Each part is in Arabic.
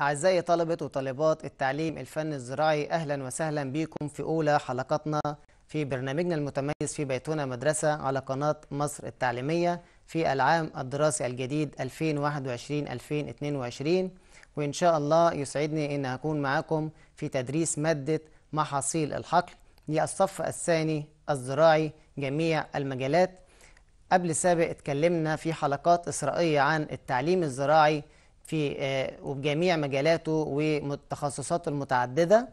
أعزائي طلبة وطالبات التعليم الفن الزراعي أهلا وسهلا بكم في أولى حلقاتنا في برنامجنا المتميز في بيتنا مدرسة على قناة مصر التعليمية في العام الدراسي الجديد 2021-2022 وإن شاء الله يسعدني أن أكون معكم في تدريس مادة محاصيل الحقل للصف الثاني الزراعي جميع المجالات قبل سابق اتكلمنا في حلقات إسرائية عن التعليم الزراعي في آه، وبجميع مجالاته والتخصصات المتعددة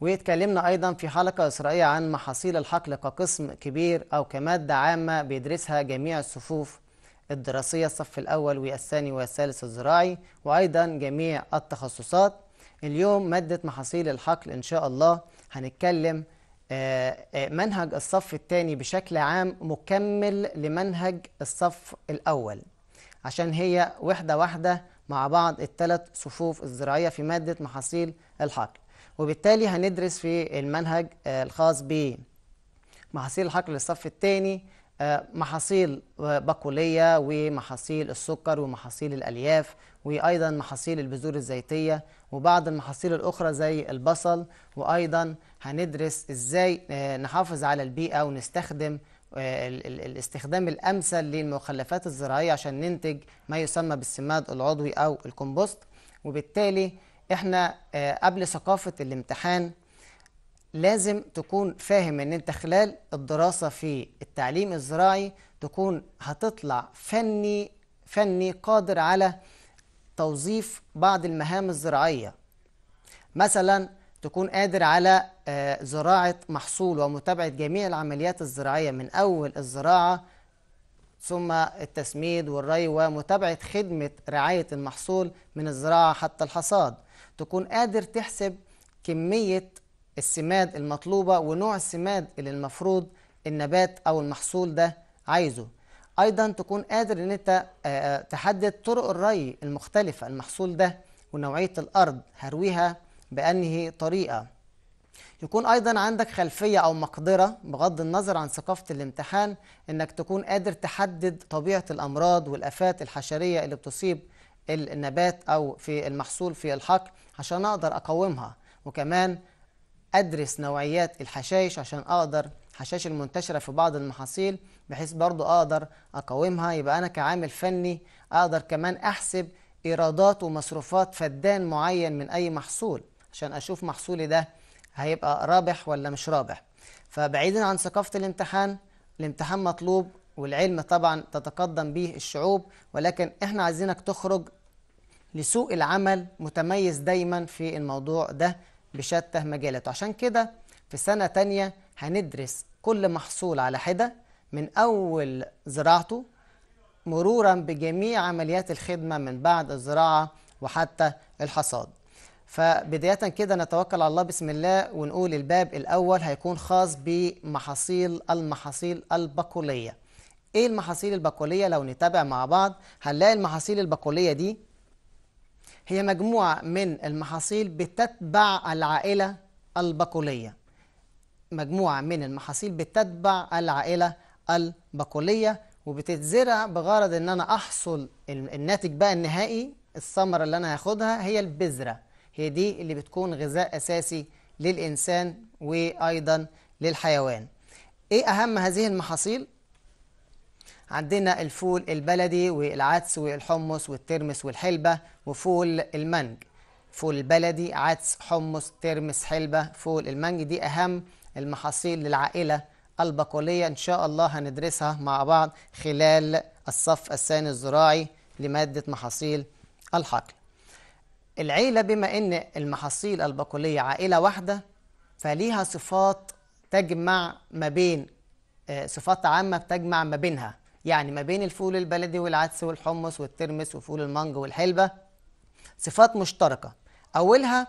واتكلمنا أيضا في حلقة إسرائيل عن محاصيل الحقل كقسم كبير أو كمادة عامة بيدرسها جميع الصفوف الدراسية الصف الأول والثاني والثالث الزراعي وأيضا جميع التخصصات اليوم مادة محاصيل الحقل إن شاء الله هنتكلم آه، آه، منهج الصف الثاني بشكل عام مكمل لمنهج الصف الأول عشان هي وحدة واحدة مع بعض الثلاث صفوف الزراعية في مادة محاصيل الحقل وبالتالي هندرس في المنهج آه، الخاص بمحاصيل الحقل للصف الثاني آه، محاصيل آه، بقولية ومحاصيل السكر ومحاصيل الألياف وأيضا محاصيل البذور الزيتية وبعض المحاصيل الأخرى زي البصل وأيضا هندرس إزاي نحافظ على البيئة ونستخدم الاستخدام الامثل للمخلفات الزراعيه عشان ننتج ما يسمى بالسماد العضوي او الكومبوست وبالتالي احنا آه، قبل ثقافه الامتحان لازم تكون فاهم ان انت خلال الدراسه في التعليم الزراعي تكون هتطلع فني فني قادر على توظيف بعض المهام الزراعيه مثلا تكون قادر على آه، زراعة محصول ومتابعة جميع العمليات الزراعية من أول الزراعة ثم التسميد والري ومتابعة خدمة رعاية المحصول من الزراعة حتى الحصاد تكون قادر تحسب كمية السماد المطلوبة ونوع السماد اللي المفروض النبات أو المحصول ده عايزه أيضا تكون قادر أن أنت آه، آه، تحدد طرق الري المختلفة المحصول ده ونوعية الأرض هرويها بأنهي طريقة يكون أيضا عندك خلفية أو مقدرة بغض النظر عن ثقافة الامتحان إنك تكون قادر تحدد طبيعة الأمراض والآفات الحشرية اللي بتصيب النبات أو في المحصول في الحقل عشان أقدر أقاومها وكمان أدرس نوعيات الحشائش عشان أقدر الحشائش المنتشرة في بعض المحاصيل بحيث برضو أقدر أقاومها يبقى أنا كعامل فني أقدر كمان أحسب إيرادات ومصروفات فدان معين من أي محصول عشان أشوف محصولي ده هيبقى رابح ولا مش رابح فبعيدا عن ثقافة الامتحان الامتحان مطلوب والعلم طبعا تتقدم به الشعوب ولكن احنا عايزينك تخرج لسوق العمل متميز دايما في الموضوع ده بشتى مجالاته عشان كده في سنة تانية هندرس كل محصول على حدة من أول زراعته مرورا بجميع عمليات الخدمة من بعد الزراعة وحتى الحصاد فبداية كده نتوكل على الله بسم الله ونقول الباب الأول هيكون خاص بمحاصيل المحاصيل البقولية إيه المحاصيل البقولية لو نتابع مع بعض هنلاقي المحاصيل البقولية دي هي مجموعة من المحاصيل بتتبع العائلة البقولية مجموعة من المحاصيل بتتبع العائلة البقولية وبتتزرع بغرض ان انا احصل الناتج بقى النهائي الثمرة اللي انا هاخدها هي البذرة هي دي اللي بتكون غذاء أساسي للإنسان وأيضا للحيوان إيه أهم هذه المحاصيل؟ عندنا الفول البلدي والعدس والحمص والترمس والحلبة وفول المنج فول البلدي عدس حمص ترمس حلبة فول المنج دي أهم المحاصيل للعائلة البقولية إن شاء الله هندرسها مع بعض خلال الصف الثاني الزراعي لمادة محاصيل الحقل العيلة بما أن المحاصيل البقولية عائلة واحدة فليها صفات تجمع ما بين آه، صفات عامة بتجمع ما بينها يعني ما بين الفول البلدي والعدس والحمص والترمس وفول المانج والحلبة صفات مشتركة أولها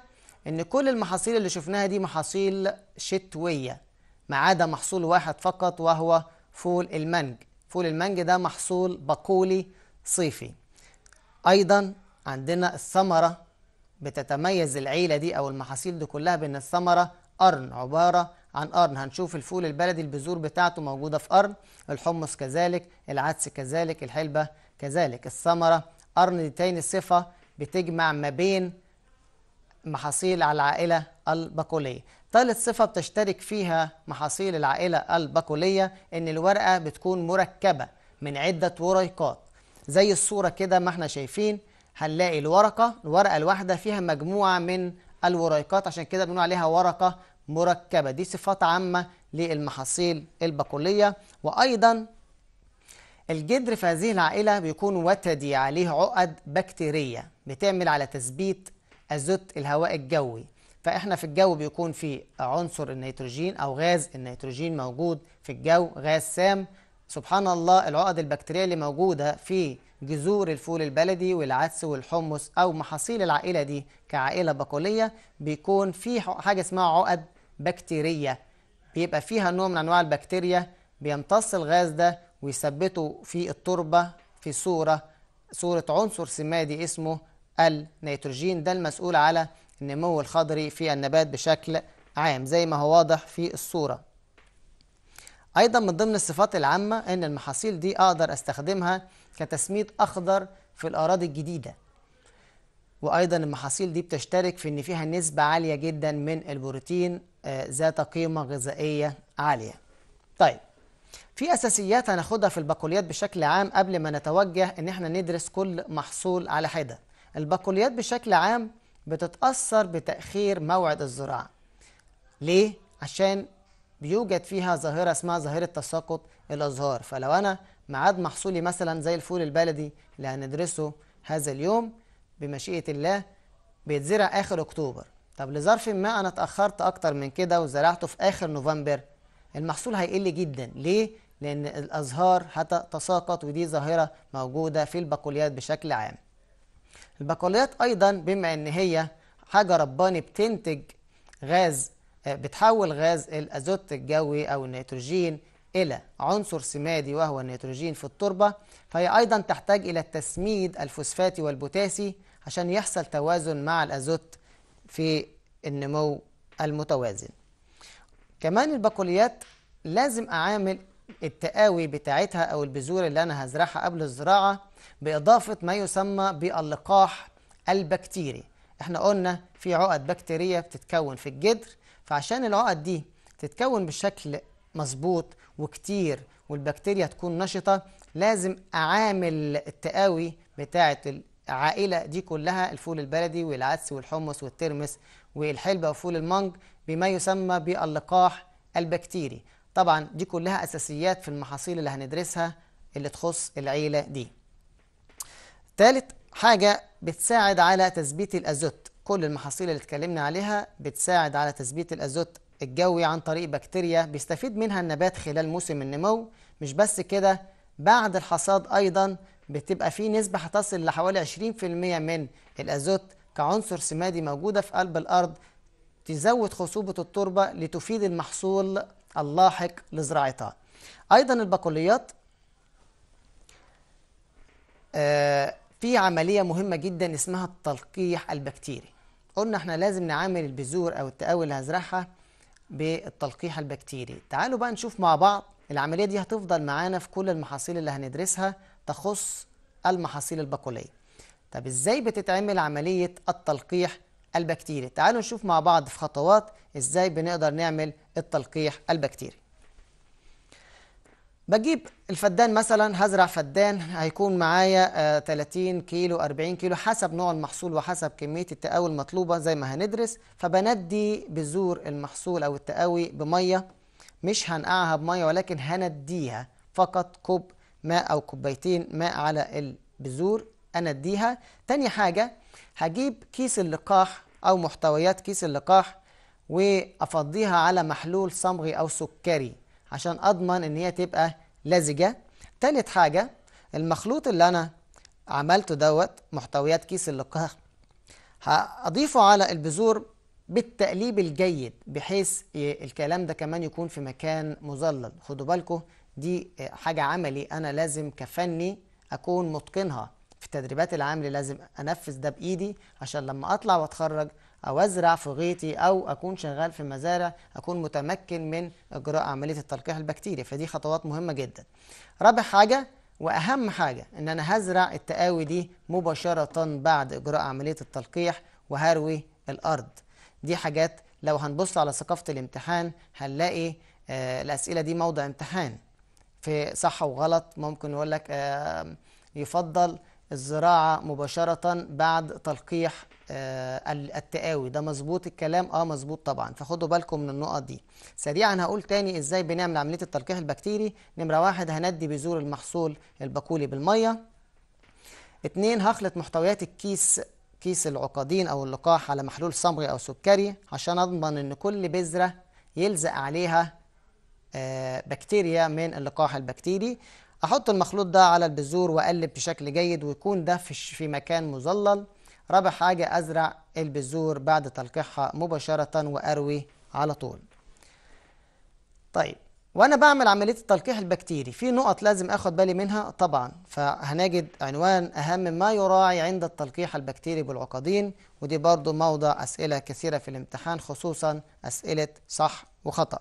إن كل المحاصيل اللي شفناها دي محاصيل شتوية ما عدا محصول واحد فقط وهو فول المنج فول المنج ده محصول بقولي صيفي أيضا عندنا الثمرة بتتميز العيلة دي أو المحاصيل دي كلها بأن الثمرة قرن عبارة عن قرن هنشوف الفول البلدي البذور بتاعته موجودة في قرن الحمص كذلك العدس كذلك الحلبة كذلك الثمرة قرن دي تاني صفة بتجمع ما بين محاصيل على العائلة البقولية ثالث صفة بتشترك فيها محاصيل العائلة البقولية إن الورقة بتكون مركبة من عدة وريقات زي الصورة كده ما احنا شايفين هنلاقي الورقة الورقة الواحدة فيها مجموعة من الوريقات عشان كده بنقول عليها ورقة مركبة دي صفات عامة للمحاصيل البقولية وأيضا الجدر في هذه العائلة بيكون وتدي عليه عقد بكتيرية بتعمل على تثبيت أزوت الهواء الجوي فإحنا في الجو بيكون في عنصر النيتروجين أو غاز النيتروجين موجود في الجو غاز سام سبحان الله العقد البكتيرية اللي موجودة في جذور الفول البلدي والعدس والحمص او محاصيل العائله دي كعائله بقوليه بيكون في حاجه اسمها عقد بكتيريه بيبقى فيها نوع من انواع البكتيريا بيمتص الغاز ده ويثبته في التربه في صوره صوره عنصر سمادي اسمه النيتروجين ده المسؤول على النمو الخضري في النبات بشكل عام زي ما هو واضح في الصوره ايضا من ضمن الصفات العامه ان المحاصيل دي اقدر استخدمها كتسميد أخضر في الأراضي الجديدة وأيضا المحاصيل دي بتشترك في أن فيها نسبة عالية جدا من البروتين آه، ذات قيمة غذائية عالية طيب في أساسيات هناخدها في البقوليات بشكل عام قبل ما نتوجه أن احنا ندرس كل محصول على حدة البقوليات بشكل عام بتتأثر بتأخير موعد الزراعة ليه؟ عشان بيوجد فيها ظاهرة اسمها ظاهرة تساقط الأزهار فلو أنا معاد محصولي مثلا زي الفول البلدي اللي هندرسه هذا اليوم بمشيئة الله بيتزرع آخر أكتوبر طب لظرف ما أنا اتأخرت أكتر من كده وزرعته في آخر نوفمبر المحصول هيقل جدا ليه؟ لأن الأزهار هتتساقط ودي ظاهرة موجودة في البقوليات بشكل عام البقوليات أيضا بما أن هي حاجة رباني بتنتج غاز آه، بتحول غاز الأزوت الجوي أو النيتروجين إلى عنصر سمادي وهو النيتروجين في التربة فهي أيضا تحتاج إلى التسميد الفوسفاتي والبوتاسي عشان يحصل توازن مع الأزوت في النمو المتوازن كمان البقوليات لازم أعامل التقاوي بتاعتها أو البذور اللي أنا هزرعها قبل الزراعة بإضافة ما يسمى باللقاح البكتيري احنا قلنا في عقد بكتيرية بتتكون في الجدر فعشان العقد دي تتكون بشكل مظبوط وكتير والبكتيريا تكون نشطة لازم أعامل التقاوي بتاعة العائلة دي كلها الفول البلدي والعدس والحمص والترمس والحلبة وفول المنج بما يسمى باللقاح البكتيري طبعا دي كلها أساسيات في المحاصيل اللي هندرسها اللي تخص العيلة دي ثالث حاجة بتساعد على تثبيت الأزوت كل المحاصيل اللي اتكلمنا عليها بتساعد على تثبيت الأزوت الجوي عن طريق بكتيريا بيستفيد منها النبات خلال موسم النمو مش بس كده بعد الحصاد أيضا بتبقى في نسبة هتصل لحوالي 20% من الأزوت كعنصر سمادي موجودة في قلب الأرض تزود خصوبة التربة لتفيد المحصول اللاحق لزراعتها أيضا البقوليات آه، في عملية مهمة جدا اسمها التلقيح البكتيري قلنا احنا لازم نعامل البذور أو التقاوي اللي هزرعها بالتلقيح البكتيري تعالوا بقى نشوف مع بعض العملية دي هتفضل معانا في كل المحاصيل اللي هندرسها تخص المحاصيل البقولية طب ازاي بتتعمل عملية التلقيح البكتيري تعالوا نشوف مع بعض في خطوات ازاي بنقدر نعمل التلقيح البكتيري بجيب الفدان مثلا هزرع فدان هيكون معايا 30 آه، كيلو 40 كيلو حسب نوع المحصول وحسب كمية التقاوي المطلوبة زي ما هندرس فبندي بذور المحصول أو التقاوي بمية مش هنقعها بمية ولكن هنديها فقط كوب ماء أو كوبايتين ماء على البذور أنديها تاني حاجة هجيب كيس اللقاح أو محتويات كيس اللقاح وأفضيها على محلول صمغي أو سكري عشان اضمن ان هي تبقى لزجه تالت حاجه المخلوط اللي انا عملته دوت محتويات كيس اللقاح هأضيفه على البذور بالتقليب الجيد بحيث الكلام ده كمان يكون في مكان مظلل خدوا بالكم دي حاجة عملي أنا لازم كفني أكون متقنها في التدريبات العامله لازم أنفذ ده بإيدي عشان لما أطلع وأتخرج او ازرع في غيطي او اكون شغال في مزارع اكون متمكن من اجراء عمليه التلقيح البكتيري فدي خطوات مهمه جدا رابع حاجه واهم حاجه ان انا هزرع التقاوي دي مباشره بعد اجراء عمليه التلقيح وهروي الارض دي حاجات لو هنبص على ثقافه الامتحان هنلاقي آه الاسئله دي موضع امتحان في صح وغلط ممكن يقول لك آه يفضل الزراعة مباشرة بعد تلقيح آه، التقاوي ده مظبوط الكلام اه مظبوط طبعا فخدوا بالكم من النقط دي سريعا هقول تاني ازاي بنعمل عملية التلقيح البكتيري نمرة واحد هندي بذور المحصول البقولي بالمية اتنين هخلط محتويات الكيس كيس العقادين او اللقاح على محلول صمغي او سكري عشان اضمن ان كل بذرة يلزق عليها آه، بكتيريا من اللقاح البكتيري احط المخلوط ده على البذور واقلب بشكل جيد ويكون ده في مكان مظلل رابع حاجة ازرع البذور بعد تلقيحها مباشرة واروي على طول طيب وانا بعمل عملية التلقيح البكتيري في نقط لازم اخد بالي منها طبعا فهنجد عنوان اهم ما يراعي عند التلقيح البكتيري بالعقدين ودي برضو موضع اسئلة كثيرة في الامتحان خصوصا اسئلة صح وخطأ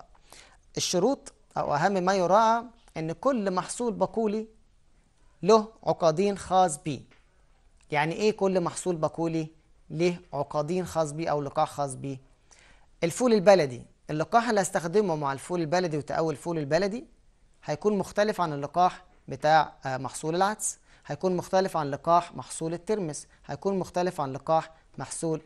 الشروط او اهم ما يراعى ان كل محصول بقولي له عقادين خاص بيه يعني ايه كل محصول بقولي ليه عقادين خاص بيه او لقاح خاص بيه الفول البلدي اللقاح اللي هستخدمه مع الفول البلدي وتقوي الفول البلدي هيكون مختلف عن اللقاح بتاع آه، محصول العدس هيكون مختلف عن لقاح محصول الترمس هيكون مختلف عن لقاح محصول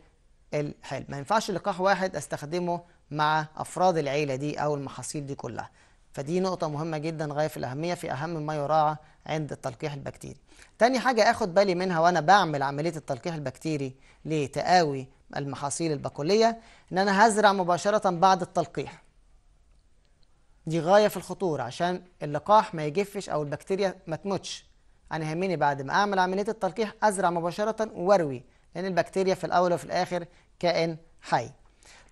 الحلم ما ينفعش لقاح واحد استخدمه مع افراد العيله دي او المحاصيل دي كلها فدي نقطة مهمة جدا غاية في الأهمية في أهم ما يراعى عند التلقيح البكتيري. تاني حاجة آخد بالي منها وأنا بعمل عملية التلقيح البكتيري لتقاوي المحاصيل البقولية إن أنا هزرع مباشرة بعد التلقيح. دي غاية في الخطورة عشان اللقاح ما يجفش أو البكتيريا ما تموتش. أنا يهمني بعد ما أعمل عملية التلقيح أزرع مباشرة وأروي لأن البكتيريا في الأول وفي الآخر كائن حي.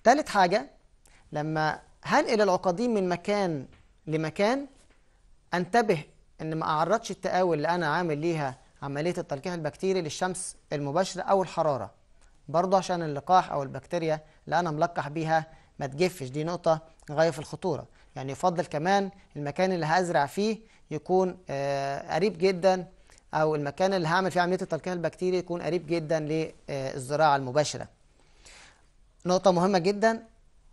تالت حاجة لما هنقل العقاقير من مكان لمكان انتبه ان ما اعرضش التقاول اللي انا عامل ليها عمليه التلقيح البكتيري للشمس المباشره او الحراره برضه عشان اللقاح او البكتيريا اللي انا ملقح بيها ما تجفش دي نقطه غايه في الخطوره يعني يفضل كمان المكان اللي هزرع فيه يكون آه قريب جدا او المكان اللي هعمل فيه عمليه التلقيح البكتيري يكون قريب جدا للزراعه المباشره نقطه مهمه جدا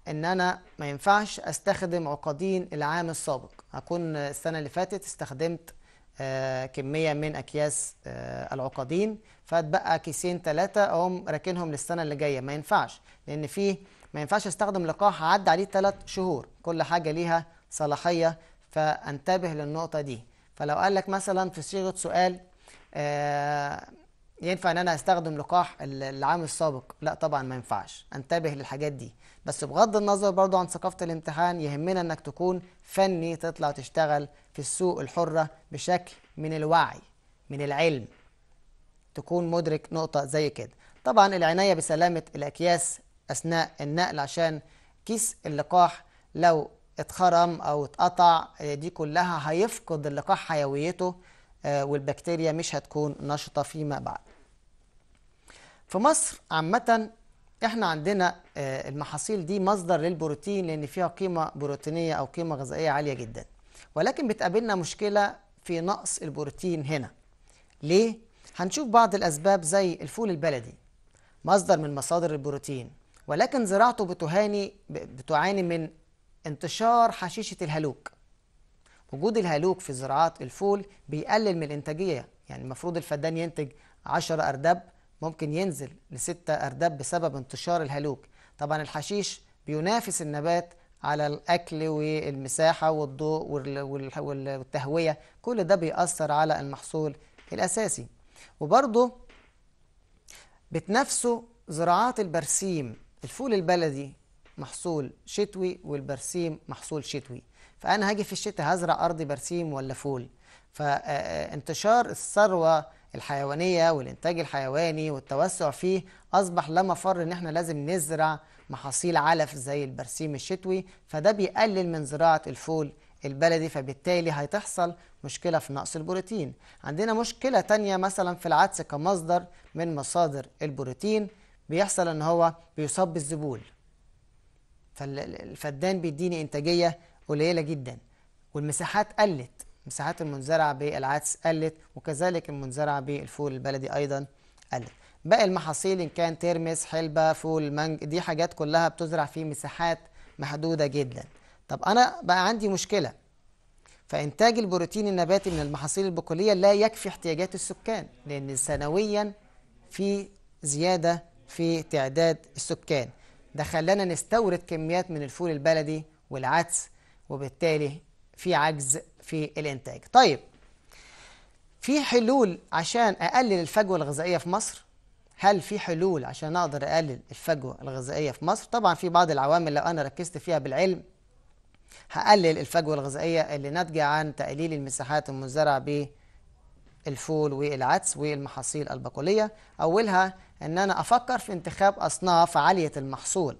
ان انا ما ينفعش استخدم عقدين العام السابق هكون السنه اللي فاتت استخدمت آه، كميه من اكياس آه، العقدين فتبقى كيسين ثلاثه اقوم راكنهم للسنه اللي جايه ما ينفعش لان في ما ينفعش استخدم لقاح عد عليه ثلاث شهور كل حاجه ليها صلاحيه فانتبه للنقطه دي فلو قال لك مثلا في صيغه سؤال آه، ينفع ان انا استخدم لقاح العام السابق لا طبعا ما ينفعش انتبه للحاجات دي بس بغض النظر برضو عن ثقافه الامتحان يهمنا انك تكون فني تطلع تشتغل في السوق الحره بشكل من الوعي من العلم تكون مدرك نقطه زي كده طبعا العنايه بسلامه الاكياس اثناء النقل عشان كيس اللقاح لو اتخرم او اتقطع دي كلها هيفقد اللقاح حيويته آه، والبكتيريا مش هتكون نشطة فيما بعد في مصر عامة احنا عندنا آه، المحاصيل دي مصدر للبروتين لان فيها قيمة بروتينية او قيمة غذائية عالية جدا ولكن بتقابلنا مشكلة في نقص البروتين هنا ليه؟ هنشوف بعض الاسباب زي الفول البلدي مصدر من مصادر البروتين ولكن زراعته بتهاني بتعاني من انتشار حشيشة الهلوك وجود الهالوك في زراعات الفول بيقلل من الانتاجيه يعني المفروض الفدان ينتج 10 ارداب ممكن ينزل لستة ارداب بسبب انتشار الهالوك طبعا الحشيش بينافس النبات على الاكل والمساحه والضوء والتهويه كل ده بيأثر على المحصول الاساسي وبرضه بتنافسه زراعات البرسيم الفول البلدي محصول شتوي والبرسيم محصول شتوي فأنا هاجي في الشتاء هزرع أرضي برسيم ولا فول فانتشار الثروة الحيوانية والإنتاج الحيواني والتوسع فيه أصبح لا مفر إن إحنا لازم نزرع محاصيل علف زي البرسيم الشتوي فده بيقلل من زراعة الفول البلدي فبالتالي هتحصل مشكلة في نقص البروتين عندنا مشكلة تانية مثلا في العدس كمصدر من مصادر البروتين بيحصل ان هو بيصاب بالزبول فالفدان بيديني انتاجية قليله جدا والمساحات قلت مساحات المنزرعه بالعدس قلت وكذلك المنزرعه بالفول البلدي ايضا قلت باقي المحاصيل ان كان ترمس حلبه فول منج دي حاجات كلها بتزرع في مساحات محدوده جدا طب انا بقى عندي مشكله فانتاج البروتين النباتي من المحاصيل البقوليه لا يكفي احتياجات السكان لان سنويا في زياده في تعداد السكان ده خلانا نستورد كميات من الفول البلدي والعدس وبالتالي في عجز في الإنتاج طيب في حلول عشان أقلل الفجوة الغذائية في مصر هل في حلول عشان أقدر أقلل الفجوة الغذائية في مصر طبعا في بعض العوامل لو أنا ركزت فيها بالعلم هقلل الفجوة الغذائية اللي ناتجة عن تقليل المساحات المزرعة بالفول والعدس والمحاصيل البقولية أولها إن أنا أفكر في انتخاب أصناف عالية المحصول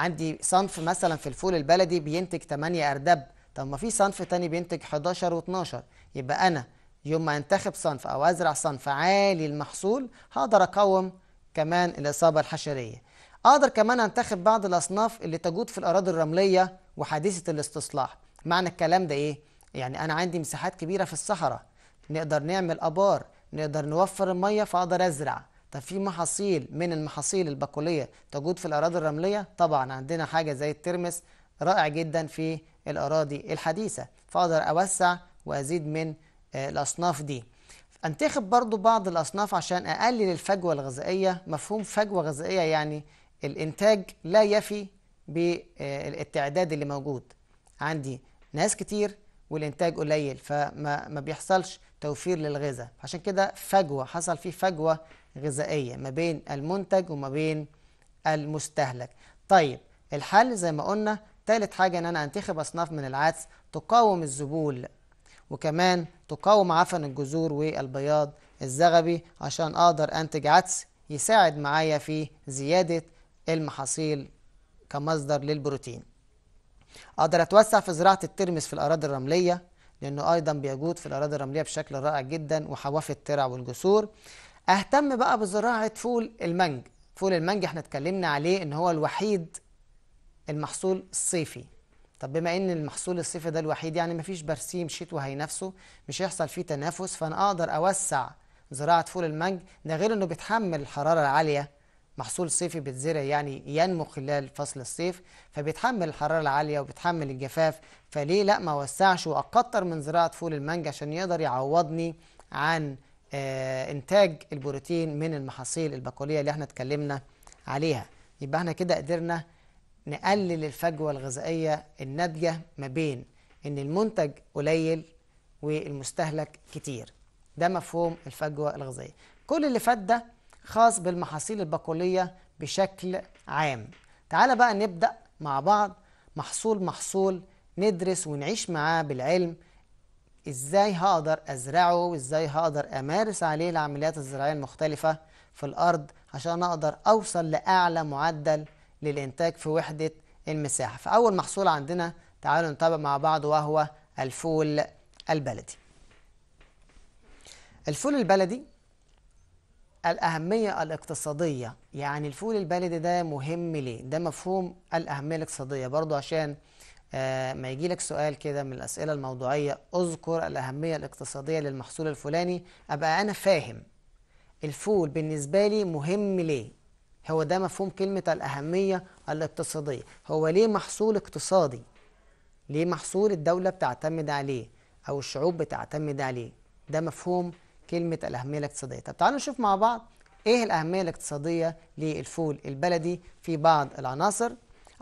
عندي صنف مثلا في الفول البلدي بينتج 8 اردب طب ما في صنف تاني بينتج 11 و12 يبقى انا يوم ما انتخب صنف او ازرع صنف عالي المحصول هقدر اقاوم كمان الاصابه الحشريه اقدر كمان انتخب بعض الاصناف اللي تجود في الاراضي الرمليه وحديثه الاستصلاح معنى الكلام ده ايه يعني انا عندي مساحات كبيره في الصحراء نقدر نعمل ابار نقدر نوفر الميه فاقدر ازرع طب في محاصيل من المحاصيل البقولية تجود في الأراضي الرملية طبعا عندنا حاجة زي الترمس رائع جدا في الأراضي الحديثة فأقدر أوسع وأزيد من آه، الأصناف دي أنتخب برضو بعض الأصناف عشان أقلل الفجوة الغذائية مفهوم فجوة غذائية يعني الإنتاج لا يفي بالتعداد آه، اللي موجود عندي ناس كتير والإنتاج قليل فما ما بيحصلش توفير للغذاء عشان كده فجوة حصل فيه فجوة غذائية ما بين المنتج وما بين المستهلك طيب الحل زي ما قلنا ثالث حاجة ان انا انتخب اصناف من العدس تقاوم الذبول وكمان تقاوم عفن الجذور والبياض الزغبي عشان اقدر انتج عدس يساعد معايا في زيادة المحاصيل كمصدر للبروتين اقدر اتوسع في زراعة الترمس في الاراضي الرملية لانه ايضا بيجود في الاراضي الرمليه بشكل رائع جدا وحواف الترع والجسور اهتم بقى بزراعه فول المانج فول المانج احنا اتكلمنا عليه ان هو الوحيد المحصول الصيفي طب بما ان المحصول الصيفي ده الوحيد يعني مفيش برسيم شتوي هينافسه مش هيحصل فيه تنافس فانا اقدر اوسع زراعه فول المانج ده غير انه بيتحمل الحراره العاليه محصول صيفي بيتزرع يعني ينمو خلال فصل الصيف فبيتحمل الحرارة العالية وبيتحمل الجفاف فليه لا ما وسعش وأكتر من زراعة فول المنج عشان يقدر يعوضني عن آه، انتاج البروتين من المحاصيل البقوليه اللي احنا اتكلمنا عليها يبقى احنا كده قدرنا نقلل الفجوه الغذائيه الناتجه ما بين ان المنتج قليل والمستهلك كتير ده مفهوم الفجوه الغذائيه كل اللي فات ده خاص بالمحاصيل البقوليه بشكل عام تعال بقى نبدا مع بعض محصول محصول ندرس ونعيش معاه بالعلم ازاي هقدر ازرعه وازاي هقدر امارس عليه العمليات الزراعيه المختلفه في الارض عشان اقدر اوصل لاعلى معدل للانتاج في وحده المساحه فاول محصول عندنا تعالوا نتابع مع بعض وهو الفول البلدي الفول البلدي الأهمية الاقتصادية يعني الفول البلدي ده مهم ليه؟ ده مفهوم الأهمية الاقتصادية برضو عشان آه، ما يجي لك سؤال كده من الأسئلة الموضوعية أذكر الأهمية الاقتصادية للمحصول الفلاني أبقى أنا فاهم الفول بالنسبة لي مهم ليه هو ده مفهوم كلمة الأهمية الاقتصادية هو ليه محصول اقتصادي ليه محصول الدولة بتعتمد عليه أو الشعوب بتعتمد عليه ده مفهوم كلمة الأهمية الاقتصادية طب تعالوا نشوف مع بعض إيه الأهمية الاقتصادية للفول البلدي في بعض العناصر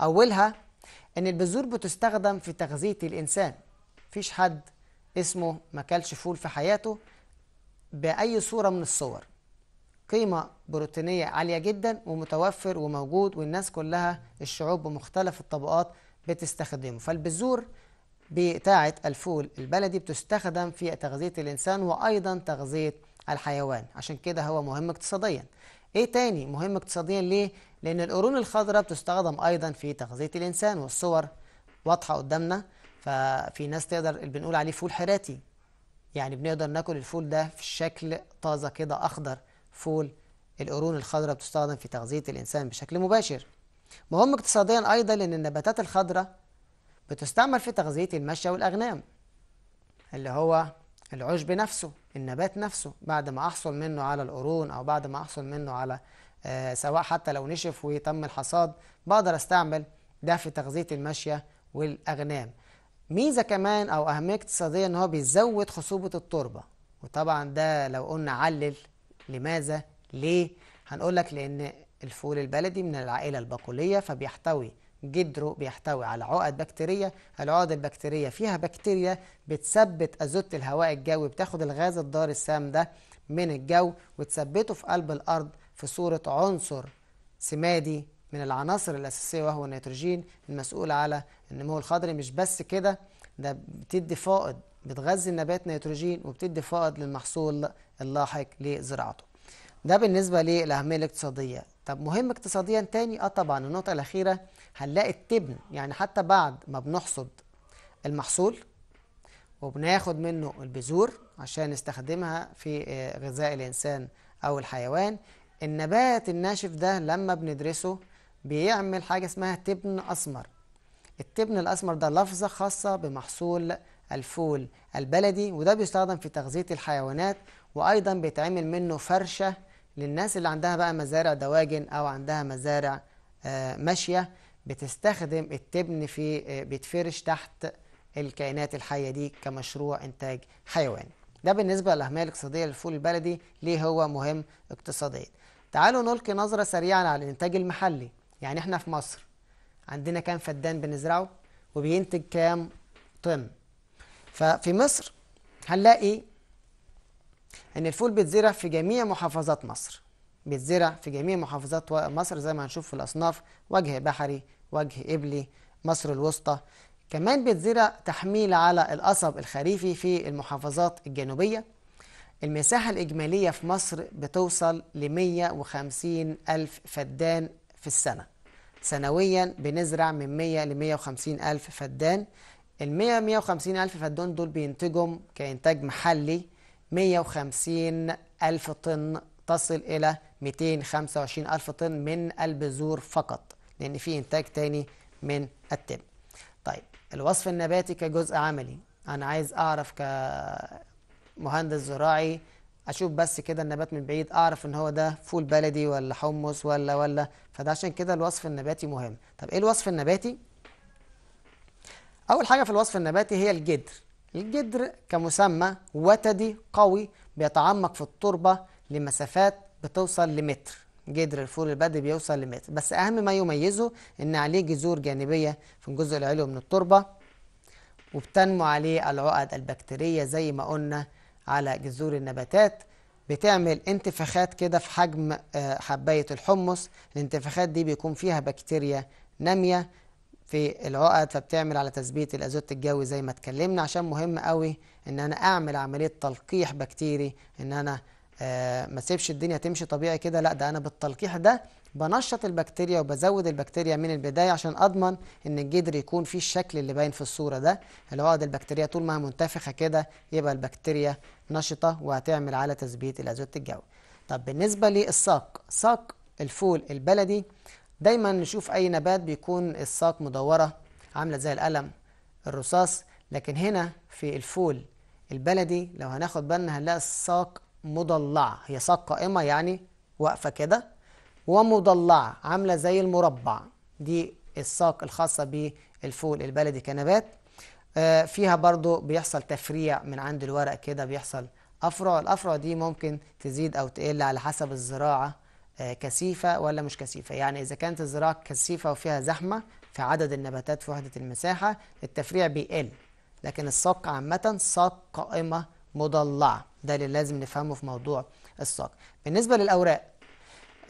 أولها ان البذور بتستخدم في تغذيه الانسان مفيش حد اسمه ما كلش فول في حياته باي صوره من الصور قيمه بروتينيه عاليه جدا ومتوفر وموجود والناس كلها الشعوب بمختلف الطبقات بتستخدمه فالبذور بتاعه الفول البلدي بتستخدم في تغذيه الانسان وايضا تغذيه الحيوان عشان كده هو مهم اقتصاديا ايه تاني مهم اقتصاديا ليه لأن القرون الخضراء بتستخدم أيضا في تغذية الإنسان والصور واضحة قدامنا ففي ناس تقدر اللي بنقول عليه فول حراتي يعني بنقدر ناكل الفول ده في شكل طازة كده أخضر فول القرون الخضراء بتستخدم في تغذية الإنسان بشكل مباشر مهم اقتصاديا أيضا لأن النباتات الخضراء بتستعمل في تغذية المشية والأغنام اللي هو العشب نفسه النبات نفسه بعد ما أحصل منه على القرون أو بعد ما أحصل منه على آه، سواء حتى لو نشف وتم الحصاد بقدر استعمل ده في تغذية الماشية والأغنام ميزة كمان أو أهمية اقتصادية إن هو بيزود خصوبة التربة وطبعا ده لو قلنا علل لماذا ليه هنقول لك لأن الفول البلدي من العائلة البقولية فبيحتوي جدره بيحتوي على عقد بكتيرية العقد البكتيرية فيها بكتيريا بتثبت أزوت الهواء الجوي بتاخد الغاز الضار السام ده من الجو وتثبته في قلب الأرض في صورة عنصر سمادي من العناصر الأساسية وهو النيتروجين المسؤول على النمو الخضري مش بس كده ده بتدي فائض بتغذي النبات نيتروجين وبتدي فائض للمحصول اللاحق لزراعته ده بالنسبة للأهمية الاقتصادية طب مهم اقتصاديا تاني اه طبعا النقطة الأخيرة هنلاقي التبن يعني حتى بعد ما بنحصد المحصول وبناخد منه البذور عشان نستخدمها في آه، غذاء الإنسان أو الحيوان النبات الناشف ده لما بندرسه بيعمل حاجة اسمها تبن أسمر التبن الأسمر ده لفظة خاصة بمحصول الفول البلدي وده بيستخدم في تغذية الحيوانات وأيضا بيتعمل منه فرشة للناس اللي عندها بقى مزارع دواجن أو عندها مزارع آه، ماشية بتستخدم التبن في آه، بيتفرش تحت الكائنات الحية دي كمشروع إنتاج حيواني ده بالنسبة للأهمية الاقتصادية للفول البلدي ليه هو مهم اقتصاديا تعالوا نلقي نظرة سريعة على الإنتاج المحلي يعني إحنا في مصر عندنا كام فدان بنزرعه وبينتج كام طن ففي مصر هنلاقي إن الفول بيتزرع في جميع محافظات مصر بيتزرع في جميع محافظات مصر زي ما هنشوف في الأصناف وجه بحري وجه إبلي مصر الوسطى كمان بيتزرع تحميل على القصب الخريفي في المحافظات الجنوبية المساحة الإجمالية في مصر بتوصل ل 150 ألف فدان في السنة سنويا بنزرع من 100 ل 150 ألف فدان ال 100 150 ألف فدان دول بينتجهم كإنتاج محلي 150 ألف طن تصل إلى 225 ألف طن من البذور فقط لأن في إنتاج تاني من التم طيب الوصف النباتي كجزء عملي أنا عايز أعرف ك مهندس زراعي اشوف بس كده النبات من بعيد اعرف ان هو ده فول بلدي ولا حمص ولا ولا فده عشان كده الوصف النباتي مهم طب ايه الوصف النباتي اول حاجه في الوصف النباتي هي الجدر الجدر كمسمى وتدي قوي بيتعمق في التربه لمسافات بتوصل لمتر جدر الفول البلدي بيوصل لمتر بس اهم ما يميزه ان عليه جذور جانبيه في الجزء العلوي من التربه وبتنمو عليه العقد البكتيريه زي ما قلنا على جذور النباتات بتعمل انتفاخات كده في حجم آه، حباية الحمص الانتفاخات دي بيكون فيها بكتيريا نامية في العقد فبتعمل على تثبيت الازوت الجوي زي ما اتكلمنا عشان مهم قوي ان انا اعمل عمليه تلقيح بكتيري ان انا آه، ما سيبش الدنيا تمشي طبيعي كده لا ده انا بالتلقيح ده بنشط البكتيريا وبزود البكتيريا من البدايه عشان اضمن ان الجدر يكون فيه الشكل اللي باين في الصوره ده العقد البكتيريا طول ما هي منتفخه كده يبقى البكتيريا نشطة وهتعمل على تثبيت الأزوت الجوي طب بالنسبة للساق ساق الفول البلدي دايما نشوف أي نبات بيكون الساق مدورة عاملة زي القلم الرصاص لكن هنا في الفول البلدي لو هناخد بالنا هنلاقي الساق مضلعة هي ساق قائمة يعني واقفة كده ومضلعة عاملة زي المربع دي الساق الخاصة بالفول البلدي كنبات آه، فيها برضو بيحصل تفريع من عند الورق كده بيحصل أفرع الأفرع دي ممكن تزيد أو تقل على حسب الزراعة آه، كثيفة ولا مش كثيفة يعني إذا كانت الزراعة كثيفة وفيها زحمة في عدد النباتات في وحدة المساحة التفريع بيقل لكن الساق عامة ساق قائمة مضلعة ده اللي لازم نفهمه في موضوع الساق بالنسبة للأوراق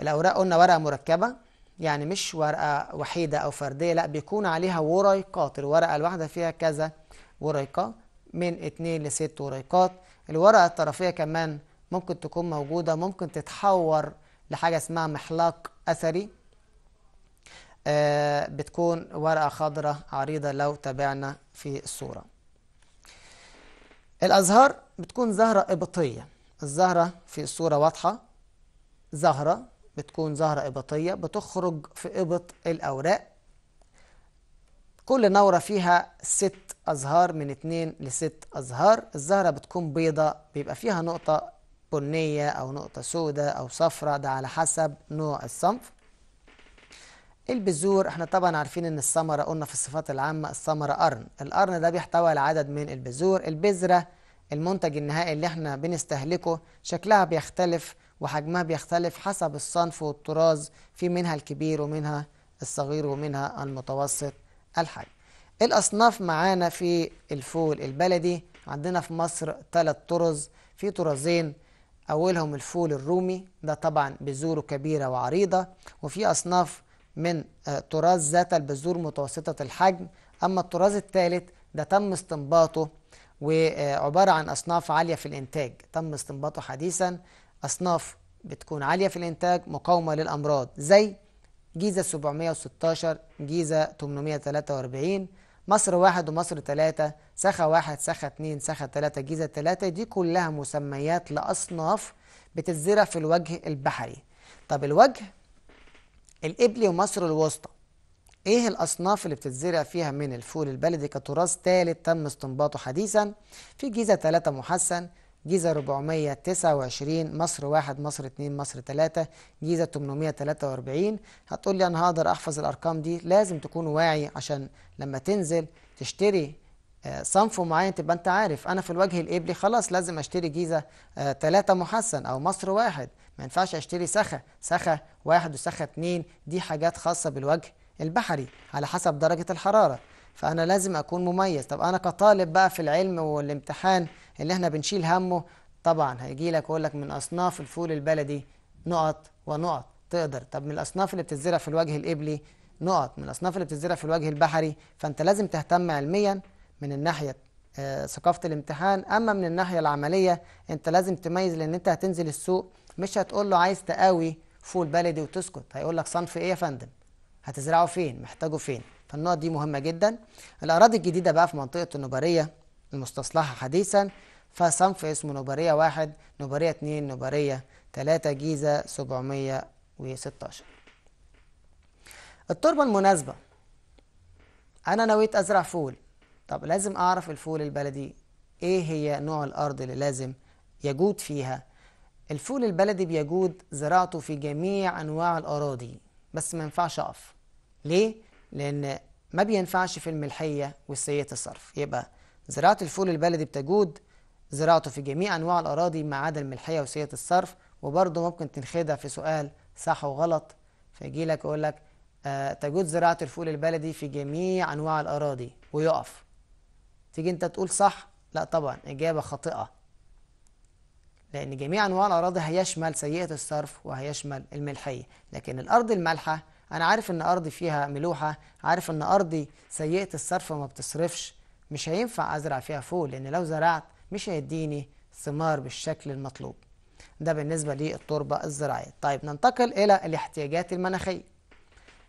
الأوراق قلنا ورقة مركبة يعني مش ورقة وحيدة أو فردية لا بيكون عليها ورقات الورقة الواحدة فيها كذا ورقة من اتنين لست ورقات الورقة الطرفية كمان ممكن تكون موجودة ممكن تتحور لحاجة اسمها محلاق أثري آه بتكون ورقة خضراء عريضة لو تابعنا في الصورة الأزهار بتكون زهرة إبطية الزهرة في الصورة واضحة زهرة بتكون زهرة إبطية بتخرج في إبط الأوراق كل نورة فيها ست أزهار من اتنين لست أزهار الزهرة بتكون بيضة بيبقى فيها نقطة بنية أو نقطة سوداء أو صفرة ده على حسب نوع الصنف البذور احنا طبعا عارفين ان الثمرة قلنا في الصفات العامة الثمرة قرن القرن ده بيحتوي على عدد من البذور البذرة المنتج النهائي اللي احنا بنستهلكه شكلها بيختلف وحجمها بيختلف حسب الصنف والطراز في منها الكبير ومنها الصغير ومنها المتوسط الحجم الأصناف معانا في الفول البلدي عندنا في مصر ثلاث طرز في طرزين أولهم الفول الرومي ده طبعا بذوره كبيرة وعريضة وفي أصناف من آه، طراز ذات البذور متوسطة الحجم أما الطراز الثالث ده تم استنباطه وعبارة عن أصناف عالية في الإنتاج تم استنباطه حديثا أصناف بتكون عالية في الإنتاج مقاومة للأمراض زي جيزة 716 جيزة 843 مصر واحد ومصر ثلاثة سخة واحد سخة اتنين سخة ثلاثة جيزة ثلاثة دي كلها مسميات لأصناف بتتزرع في الوجه البحري طب الوجه الإبلي ومصر الوسطى ايه الاصناف اللي بتتزرع فيها من الفول البلدي كتراث ثالث تم استنباطه حديثا في جيزه 3 محسن جيزة 429 مصر 1 مصر 2 مصر 3 جيزة 843 هتقول لي أنا هقدر أحفظ الأرقام دي لازم تكون واعي عشان لما تنزل تشتري آه، صنف معين تبقى أنت عارف أنا في الوجه القبلي خلاص لازم أشتري جيزة 3 آه، محسن أو مصر 1 ما ينفعش أشتري سخة سخة 1 وسخة 2 دي حاجات خاصة بالوجه البحري على حسب درجة الحرارة فأنا لازم أكون مميز طب أنا كطالب بقى في العلم والامتحان اللي احنا بنشيل همه طبعا هيجي لك ويقول لك من اصناف الفول البلدي نقط ونقط تقدر طب من الاصناف اللي بتتزرع في الوجه الابلي نقط من الاصناف اللي بتتزرع في الوجه البحري فانت لازم تهتم علميا من الناحيه آه، ثقافه الامتحان اما من الناحيه العمليه انت لازم تميز لان انت هتنزل السوق مش هتقول له عايز تقاوي فول بلدي وتسكت هيقول لك صنف ايه يا فندم هتزرعه فين محتاجه فين فالنقط دي مهمه جدا الاراضي الجديده بقى في منطقه النبريه المستصلحه حديثا فصنف اسمه نوبرية واحد نوبرية اتنين نوبرية تلاتة جيزة سبعمية وستاشر التربة المناسبة أنا نويت أزرع فول طب لازم أعرف الفول البلدي إيه هي نوع الأرض اللي لازم يجود فيها الفول البلدي بيجود زراعته في جميع أنواع الأراضي بس ما ينفعش أقف ليه؟ لأن ما بينفعش في الملحية والسيئة الصرف يبقى زراعة الفول البلدي بتجود زراعته في جميع أنواع الأراضي ما عدا الملحية وسية الصرف وبرضه ممكن تنخدع في سؤال صح وغلط فيجي لك يقول لك آه تجوز زراعة الفول البلدي في جميع أنواع الأراضي ويقف تيجي أنت تقول صح لا طبعا إجابة خاطئة لأن جميع أنواع الأراضي هيشمل سيئة الصرف وهيشمل الملحية لكن الأرض المالحة أنا عارف إن أرضي فيها ملوحة عارف إن أرضي سيئة الصرف وما بتصرفش مش هينفع أزرع فيها فول لأن لو زرعت مش هيديني ثمار بالشكل المطلوب ده بالنسبة للتربة الزراعية طيب ننتقل إلى الاحتياجات المناخية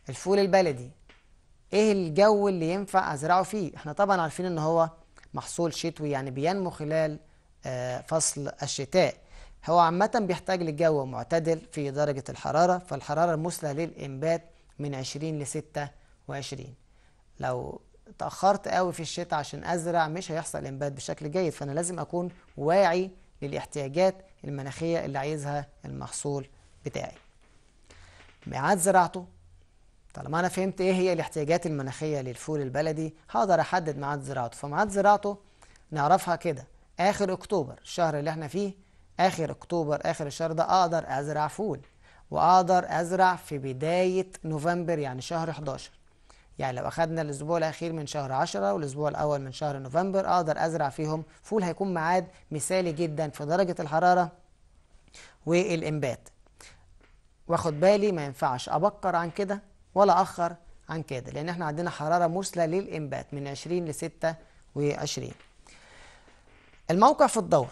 الفول البلدي إيه الجو اللي ينفع أزرعه فيه إحنا طبعا عارفين إن هو محصول شتوي يعني بينمو خلال آه، فصل الشتاء هو عامة بيحتاج لجو معتدل في درجة الحرارة فالحرارة المثلى للإنبات من 20 ل 26 لو اتاخرت قوي في الشتاء عشان ازرع مش هيحصل انبات بشكل جيد فانا لازم اكون واعي للاحتياجات المناخيه اللي عايزها المحصول بتاعي ميعاد زراعته طالما انا فهمت ايه هي الاحتياجات المناخيه للفول البلدي هقدر احدد ميعاد زراعته فميعاد زراعته نعرفها كده اخر اكتوبر الشهر اللي احنا فيه اخر اكتوبر اخر الشهر ده اقدر ازرع فول واقدر ازرع في بدايه نوفمبر يعني شهر 11 يعني لو أخدنا الأسبوع الأخير من شهر 10 والأسبوع الأول من شهر نوفمبر أقدر أزرع فيهم فول هيكون معاد مثالي جدا في درجة الحرارة والإنبات واخد بالي ما ينفعش أبكر عن كده ولا أخر عن كده لأن احنا عندنا حرارة مثلى للإنبات من 20 ل 26 الموقع في الدور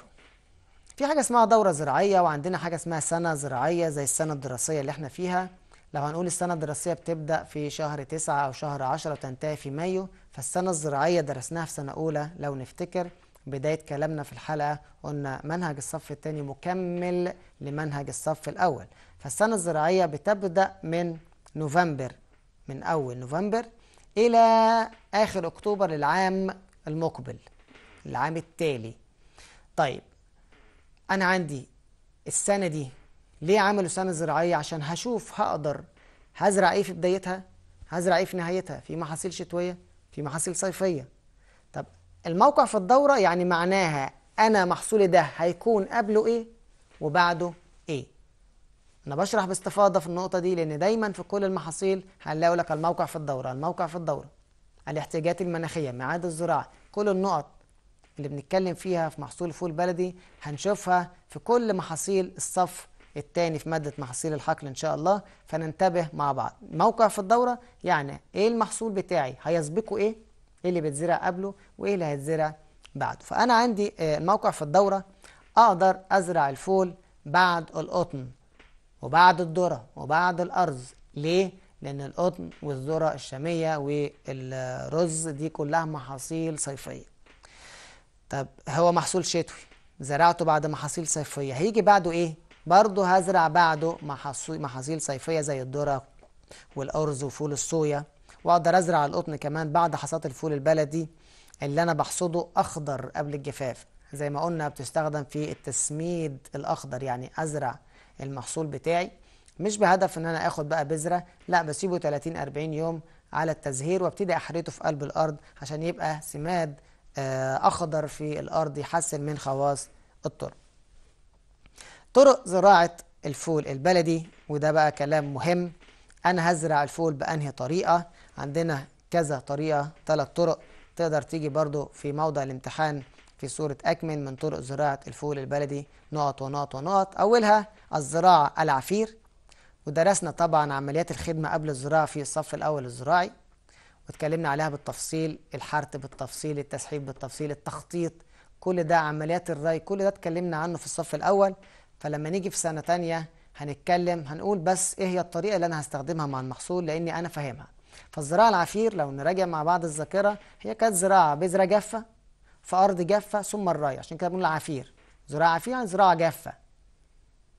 في حاجة اسمها دورة زراعية وعندنا حاجة اسمها سنة زراعية زي السنة الدراسية اللي احنا فيها لو هنقول السنة الدراسية بتبدأ في شهر تسعة أو شهر عشرة وتنتهي في مايو فالسنة الزراعية درسناها في سنة أولى لو نفتكر بداية كلامنا في الحلقة قلنا منهج الصف الثاني مكمل لمنهج الصف الأول فالسنة الزراعية بتبدأ من نوفمبر من أول نوفمبر إلى آخر أكتوبر للعام المقبل العام التالي طيب أنا عندي السنة دي ليه عملوا سنة زراعية عشان هشوف هقدر هزرع ايه في بدايتها هزرع ايه في نهايتها في محاصيل شتوية في محاصيل صيفية طب الموقع في الدورة يعني معناها انا محصولي ده هيكون قبله ايه وبعده ايه انا بشرح باستفاضة في النقطة دي لان دايما في كل المحاصيل هنلاقي لك الموقع في الدورة الموقع في الدورة الاحتياجات المناخية ميعاد الزراعة كل النقط اللي بنتكلم فيها في محصول فول بلدي هنشوفها في كل محاصيل الصف الثاني في مادة محاصيل الحقل إن شاء الله فننتبه مع بعض موقع في الدورة يعني إيه المحصول بتاعي هيسبقه إيه إيه اللي بيتزرع قبله وإيه اللي هيتزرع بعده فأنا عندي الموقع آه، في الدورة أقدر أزرع الفول بعد القطن وبعد الذرة وبعد الأرز ليه؟ لأن القطن والذرة الشامية والرز دي كلها محاصيل صيفية طب هو محصول شتوي زرعته بعد محاصيل صيفية هيجي بعده إيه؟ برضه هزرع بعده محاصيل صيفية زي الذرة والأرز وفول الصويا وأقدر أزرع القطن كمان بعد حصاد الفول البلدي اللي أنا بحصده أخضر قبل الجفاف زي ما قلنا بتستخدم في التسميد الأخضر يعني أزرع المحصول بتاعي مش بهدف ان انا اخد بقى بذره لا بسيبه 30 40 يوم على التزهير وابتدي احريته في قلب الارض عشان يبقى سماد آه، اخضر في الارض يحسن من خواص التربه طرق زراعة الفول البلدي وده بقى كلام مهم أنا هزرع الفول بأنهي طريقة عندنا كذا طريقة ثلاث طرق تقدر تيجي برضو في موضع الامتحان في صورة أكمن من طرق زراعة الفول البلدي نقط ونقط ونقط أولها الزراعة العفير ودرسنا طبعا عمليات الخدمة قبل الزراعة في الصف الأول الزراعي واتكلمنا عليها بالتفصيل الحرث بالتفصيل التسحيب بالتفصيل التخطيط كل ده عمليات الري كل ده اتكلمنا عنه في الصف الأول فلما نيجي في سنة تانية هنتكلم هنقول بس ايه هي الطريقة اللي انا هستخدمها مع المحصول لاني انا فاهمها فالزراعة العفير لو نراجع مع بعض الذاكرة هي كانت زراعة بذرة جافة في أرض جافة ثم الري عشان كده بنقول عفير زراعة عفير يعني زراعة جافة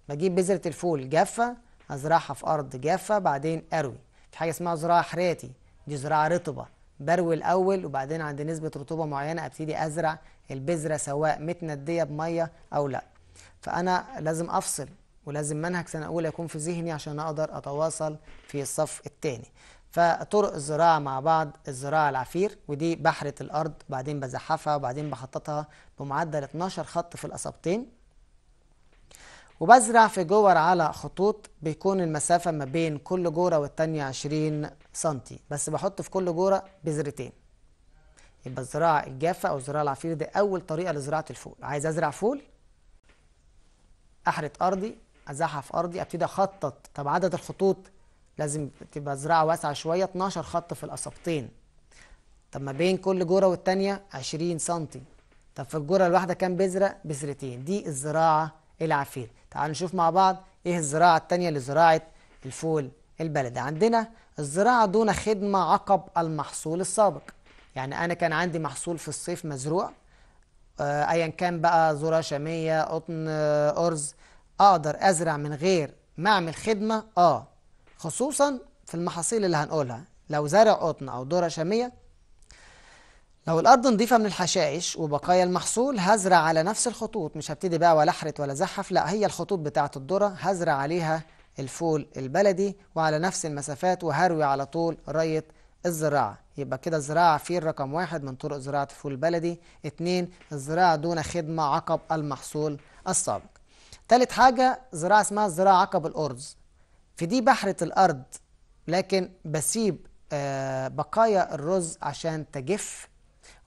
بجيب بذرة الفول جافة أزرعها في أرض جافة بعدين أروي في حاجة اسمها زراعة حراتي دي زراعة رطبة بروي الأول وبعدين عند نسبة رطوبة معينة أبتدي أزرع البذرة سواء متندية بمية أو لأ فأنا لازم أفصل ولازم منهج سنة أولى يكون في ذهني عشان أقدر أتواصل في الصف الثاني فطرق الزراعة مع بعض الزراعة العفير ودي بحرة الأرض بعدين بزحفها وبعدين بخططها بمعدل 12 خط في الأصابتين وبزرع في جور على خطوط بيكون المسافة ما بين كل جورة والتانية 20 سنتي بس بحط في كل جورة بذرتين يبقى الزراعة الجافة أو الزراعة العفير دي أول طريقة لزراعة الفول عايز أزرع فول احرث ارضي ازحف ارضي ابتدي اخطط طب عدد الخطوط لازم تبقى زراعه واسعه شويه 12 خط في الاصابتين طب ما بين كل جوره والتانيه 20 سم طب في الجوره الواحده كام بذره بذرتين دي الزراعه العفير تعالوا نشوف مع بعض ايه الزراعه التانيه لزراعه الفول البلدي عندنا الزراعه دون خدمه عقب المحصول السابق يعني انا كان عندي محصول في الصيف مزروع آه، ايا كان بقى ذره شاميه قطن آه، ارز اقدر ازرع من غير ما اعمل خدمه اه خصوصا في المحاصيل اللي هنقولها لو زرع قطن او ذره شاميه لو الارض نضيفه من الحشائش وبقايا المحصول هزرع على نفس الخطوط مش هبتدي بقى ولا احرت ولا زحف لا هي الخطوط بتاعه الذره هزرع عليها الفول البلدي وعلى نفس المسافات وهروي على طول ريه الزراعة يبقى كده الزراعة في رقم واحد من طرق زراعة الفول البلدي اتنين الزراعة دون خدمة عقب المحصول السابق تالت حاجة زراعة اسمها الزراعة عقب الأرز في دي بحرة الأرض لكن بسيب آه، بقايا الرز عشان تجف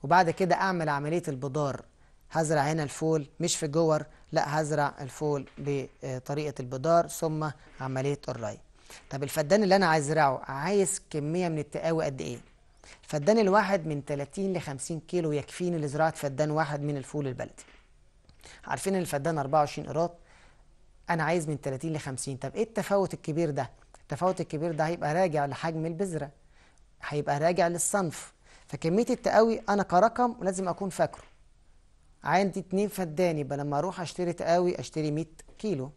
وبعد كده أعمل عملية البدار هزرع هنا الفول مش في جور لا هزرع الفول بطريقة البدار ثم عملية الري طب الفدان اللي انا عايز ازرعه عايز كميه من التقاوي قد ايه الفدان الواحد من 30 ل 50 كيلو يكفيني لزراعه فدان واحد من الفول البلدي عارفين ان الفدان 24 قراط انا عايز من 30 ل 50 طب ايه التفاوت الكبير ده التفاوت الكبير ده هيبقى راجع لحجم البذره هيبقى راجع للصنف فكميه التقاوي انا كرقم لازم اكون فاكره عندي اتنين فدان يبقى لما اروح اشتري تقاوي اشتري 100 كيلو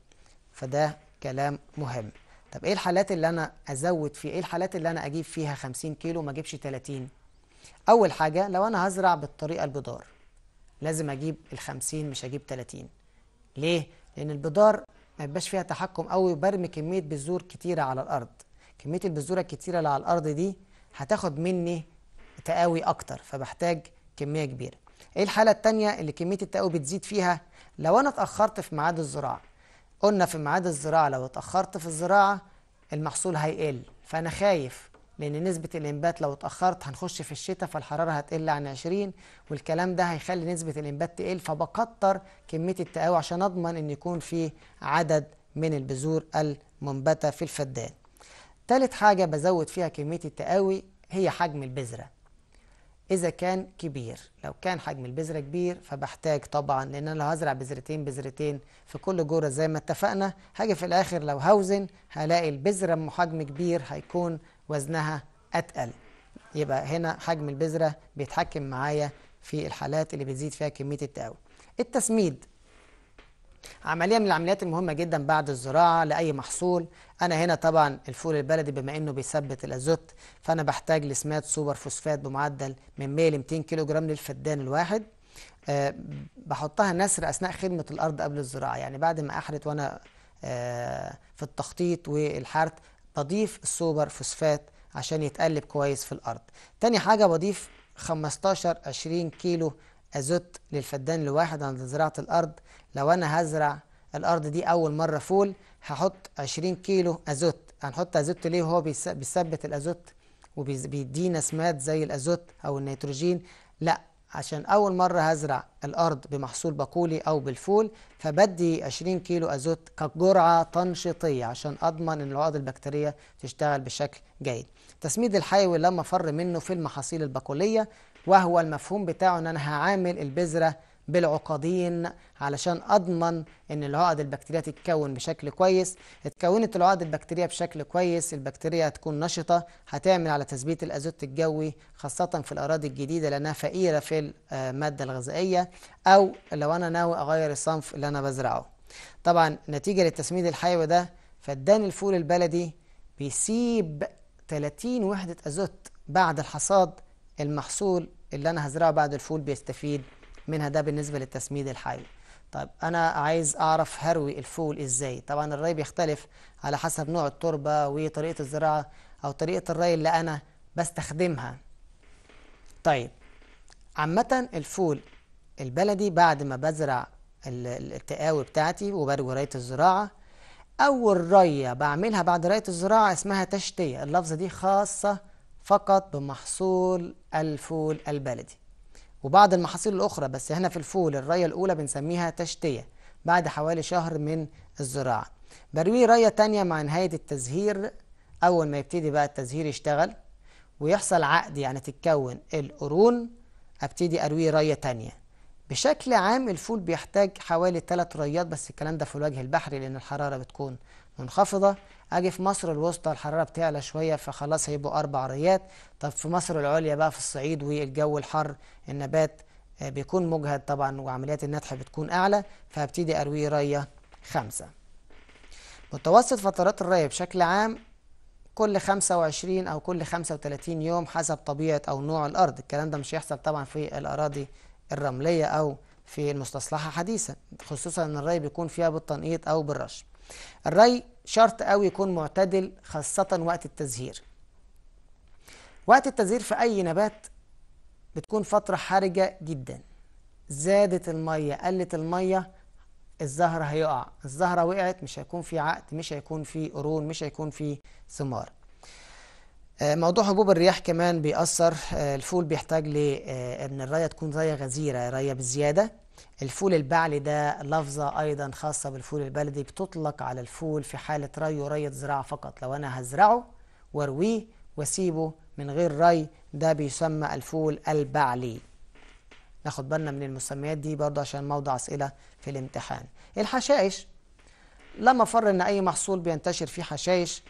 فده كلام مهم طب ايه الحالات اللي انا ازود فيها ايه الحالات اللي انا اجيب فيها 50 كيلو ما اجيبش 30 اول حاجه لو انا هزرع بالطريقه البدار لازم اجيب ال 50 مش اجيب 30 ليه لان البدار ما يبقاش فيها تحكم قوي وبرمي كميه بذور كتيره على الارض كميه البذور الكتيره اللي على الارض دي هتاخد مني تقاوي اكتر فبحتاج كميه كبيره ايه الحاله الثانيه اللي كميه التقاوي بتزيد فيها لو انا اتاخرت في ميعاد الزراعه قلنا في ميعاد الزراعة لو اتأخرت في الزراعة المحصول هيقل فأنا خايف لأن نسبة الإنبات لو اتأخرت هنخش في الشتاء فالحرارة هتقل عن 20 والكلام ده هيخلي نسبة الإنبات تقل فبكتر كمية التقاوي عشان أضمن إن يكون في عدد من البذور المنبتة في الفدان. تالت حاجة بزود فيها كمية التقاوي هي حجم البذرة إذا كان كبير لو كان حجم البذرة كبير فبحتاج طبعا لأن أنا لو هزرع بذرتين بذرتين في كل جورة زي ما اتفقنا هاجي في الآخر لو هوزن هلاقي البذرة حجم كبير هيكون وزنها أتقل يبقى هنا حجم البذرة بيتحكم معايا في الحالات اللي بتزيد فيها كمية التقاوي التسميد عملية من العمليات المهمة جدا بعد الزراعة لأي محصول أنا هنا طبعا الفول البلدي بما إنه بيثبت الأزوت فأنا بحتاج لسماد سوبر فوسفات بمعدل من 100 ل 200 كيلو جرام للفدان الواحد أه بحطها نسر أثناء خدمة الأرض قبل الزراعة يعني بعد ما أحرت وأنا أه في التخطيط والحرث بضيف السوبر فوسفات عشان يتقلب كويس في الأرض تاني حاجة بضيف 15 20 كيلو أزوت للفدان الواحد عند زراعة الأرض لو انا هزرع الارض دي اول مره فول هحط 20 كيلو ازوت هنحط ازوت ليه وهو بيثبت الازوت وبيدينا سماد زي الازوت او النيتروجين لا عشان اول مره هزرع الارض بمحصول بقولي او بالفول فبدي 20 كيلو ازوت كجرعه تنشيطيه عشان اضمن ان العقد البكتيريه تشتغل بشكل جيد تسميد الحيوي لما فر منه في المحاصيل البقوليه وهو المفهوم بتاعه ان انا هعامل البذره بالعقادين علشان اضمن ان العقد البكتيريه تتكون بشكل كويس اتكونت العقد البكتيريه بشكل كويس البكتيريا هتكون نشطه هتعمل على تثبيت الازوت الجوي خاصه في الاراضي الجديده لانها فقيره في الماده الغذائيه او لو انا ناوي اغير الصنف اللي انا بزرعه طبعا نتيجه للتسميد الحيوي ده فدان الفول البلدي بيسيب 30 وحده ازوت بعد الحصاد المحصول اللي انا هزرعه بعد الفول بيستفيد منها ده بالنسبة للتسميد الحيوي طيب أنا عايز أعرف هروي الفول إزاي طبعا الري بيختلف على حسب نوع التربة وطريقة الزراعة أو طريقة الري اللي أنا بستخدمها طيب عامة الفول البلدي بعد ما بزرع التقاوي بتاعتي وبروي راية الزراعة أول رية بعملها بعد راية الزراعة اسمها تشتية اللفظة دي خاصة فقط بمحصول الفول البلدي وبعض المحاصيل الأخرى بس هنا في الفول الرية الأولى بنسميها تشتية بعد حوالي شهر من الزراعة برويه رية تانية مع نهاية التزهير أول ما يبتدي بقى التزهير يشتغل ويحصل عقد يعني تتكون القرون أبتدي أرويه رية تانية بشكل عام الفول بيحتاج حوالي ثلاث ريات بس الكلام ده في الوجه البحري لأن الحرارة بتكون منخفضة اجي في مصر الوسطى الحراره بتعلى شويه فخلاص هيبقوا اربع ريات طب في مصر العليا بقى في الصعيد والجو الحر النبات آه، بيكون مجهد طبعا وعمليات النتح بتكون اعلى فهبتدي ارويه ريه خمسة متوسط فترات الري بشكل عام كل 25 او كل 35 يوم حسب طبيعه او نوع الارض الكلام ده مش هيحصل طبعا في الاراضي الرمليه او في المستصلحه حديثا خصوصا ان الري بيكون فيها بالتنقيط او بالرش الري شرط قوي يكون معتدل خاصة وقت التزهير وقت التزهير في أي نبات بتكون فترة حرجة جدا زادت المية قلت المية الزهرة هيقع الزهرة وقعت مش هيكون في عقد مش هيكون في قرون مش هيكون في ثمار آه، موضوع هبوب الرياح كمان بيأثر آه، الفول بيحتاج لأن آه، الراية تكون راية غزيرة راية بزيادة الفول البعلي ده لفظة أيضا خاصة بالفول البلدي بتطلق على الفول في حالة ري وري زراعة فقط لو أنا هزرعه وارويه واسيبه من غير ري ده بيسمى الفول البعلي ناخد بالنا من المسميات دي برضه عشان موضع أسئلة في الامتحان الحشائش لا مفر إن أي محصول بينتشر فيه حشائش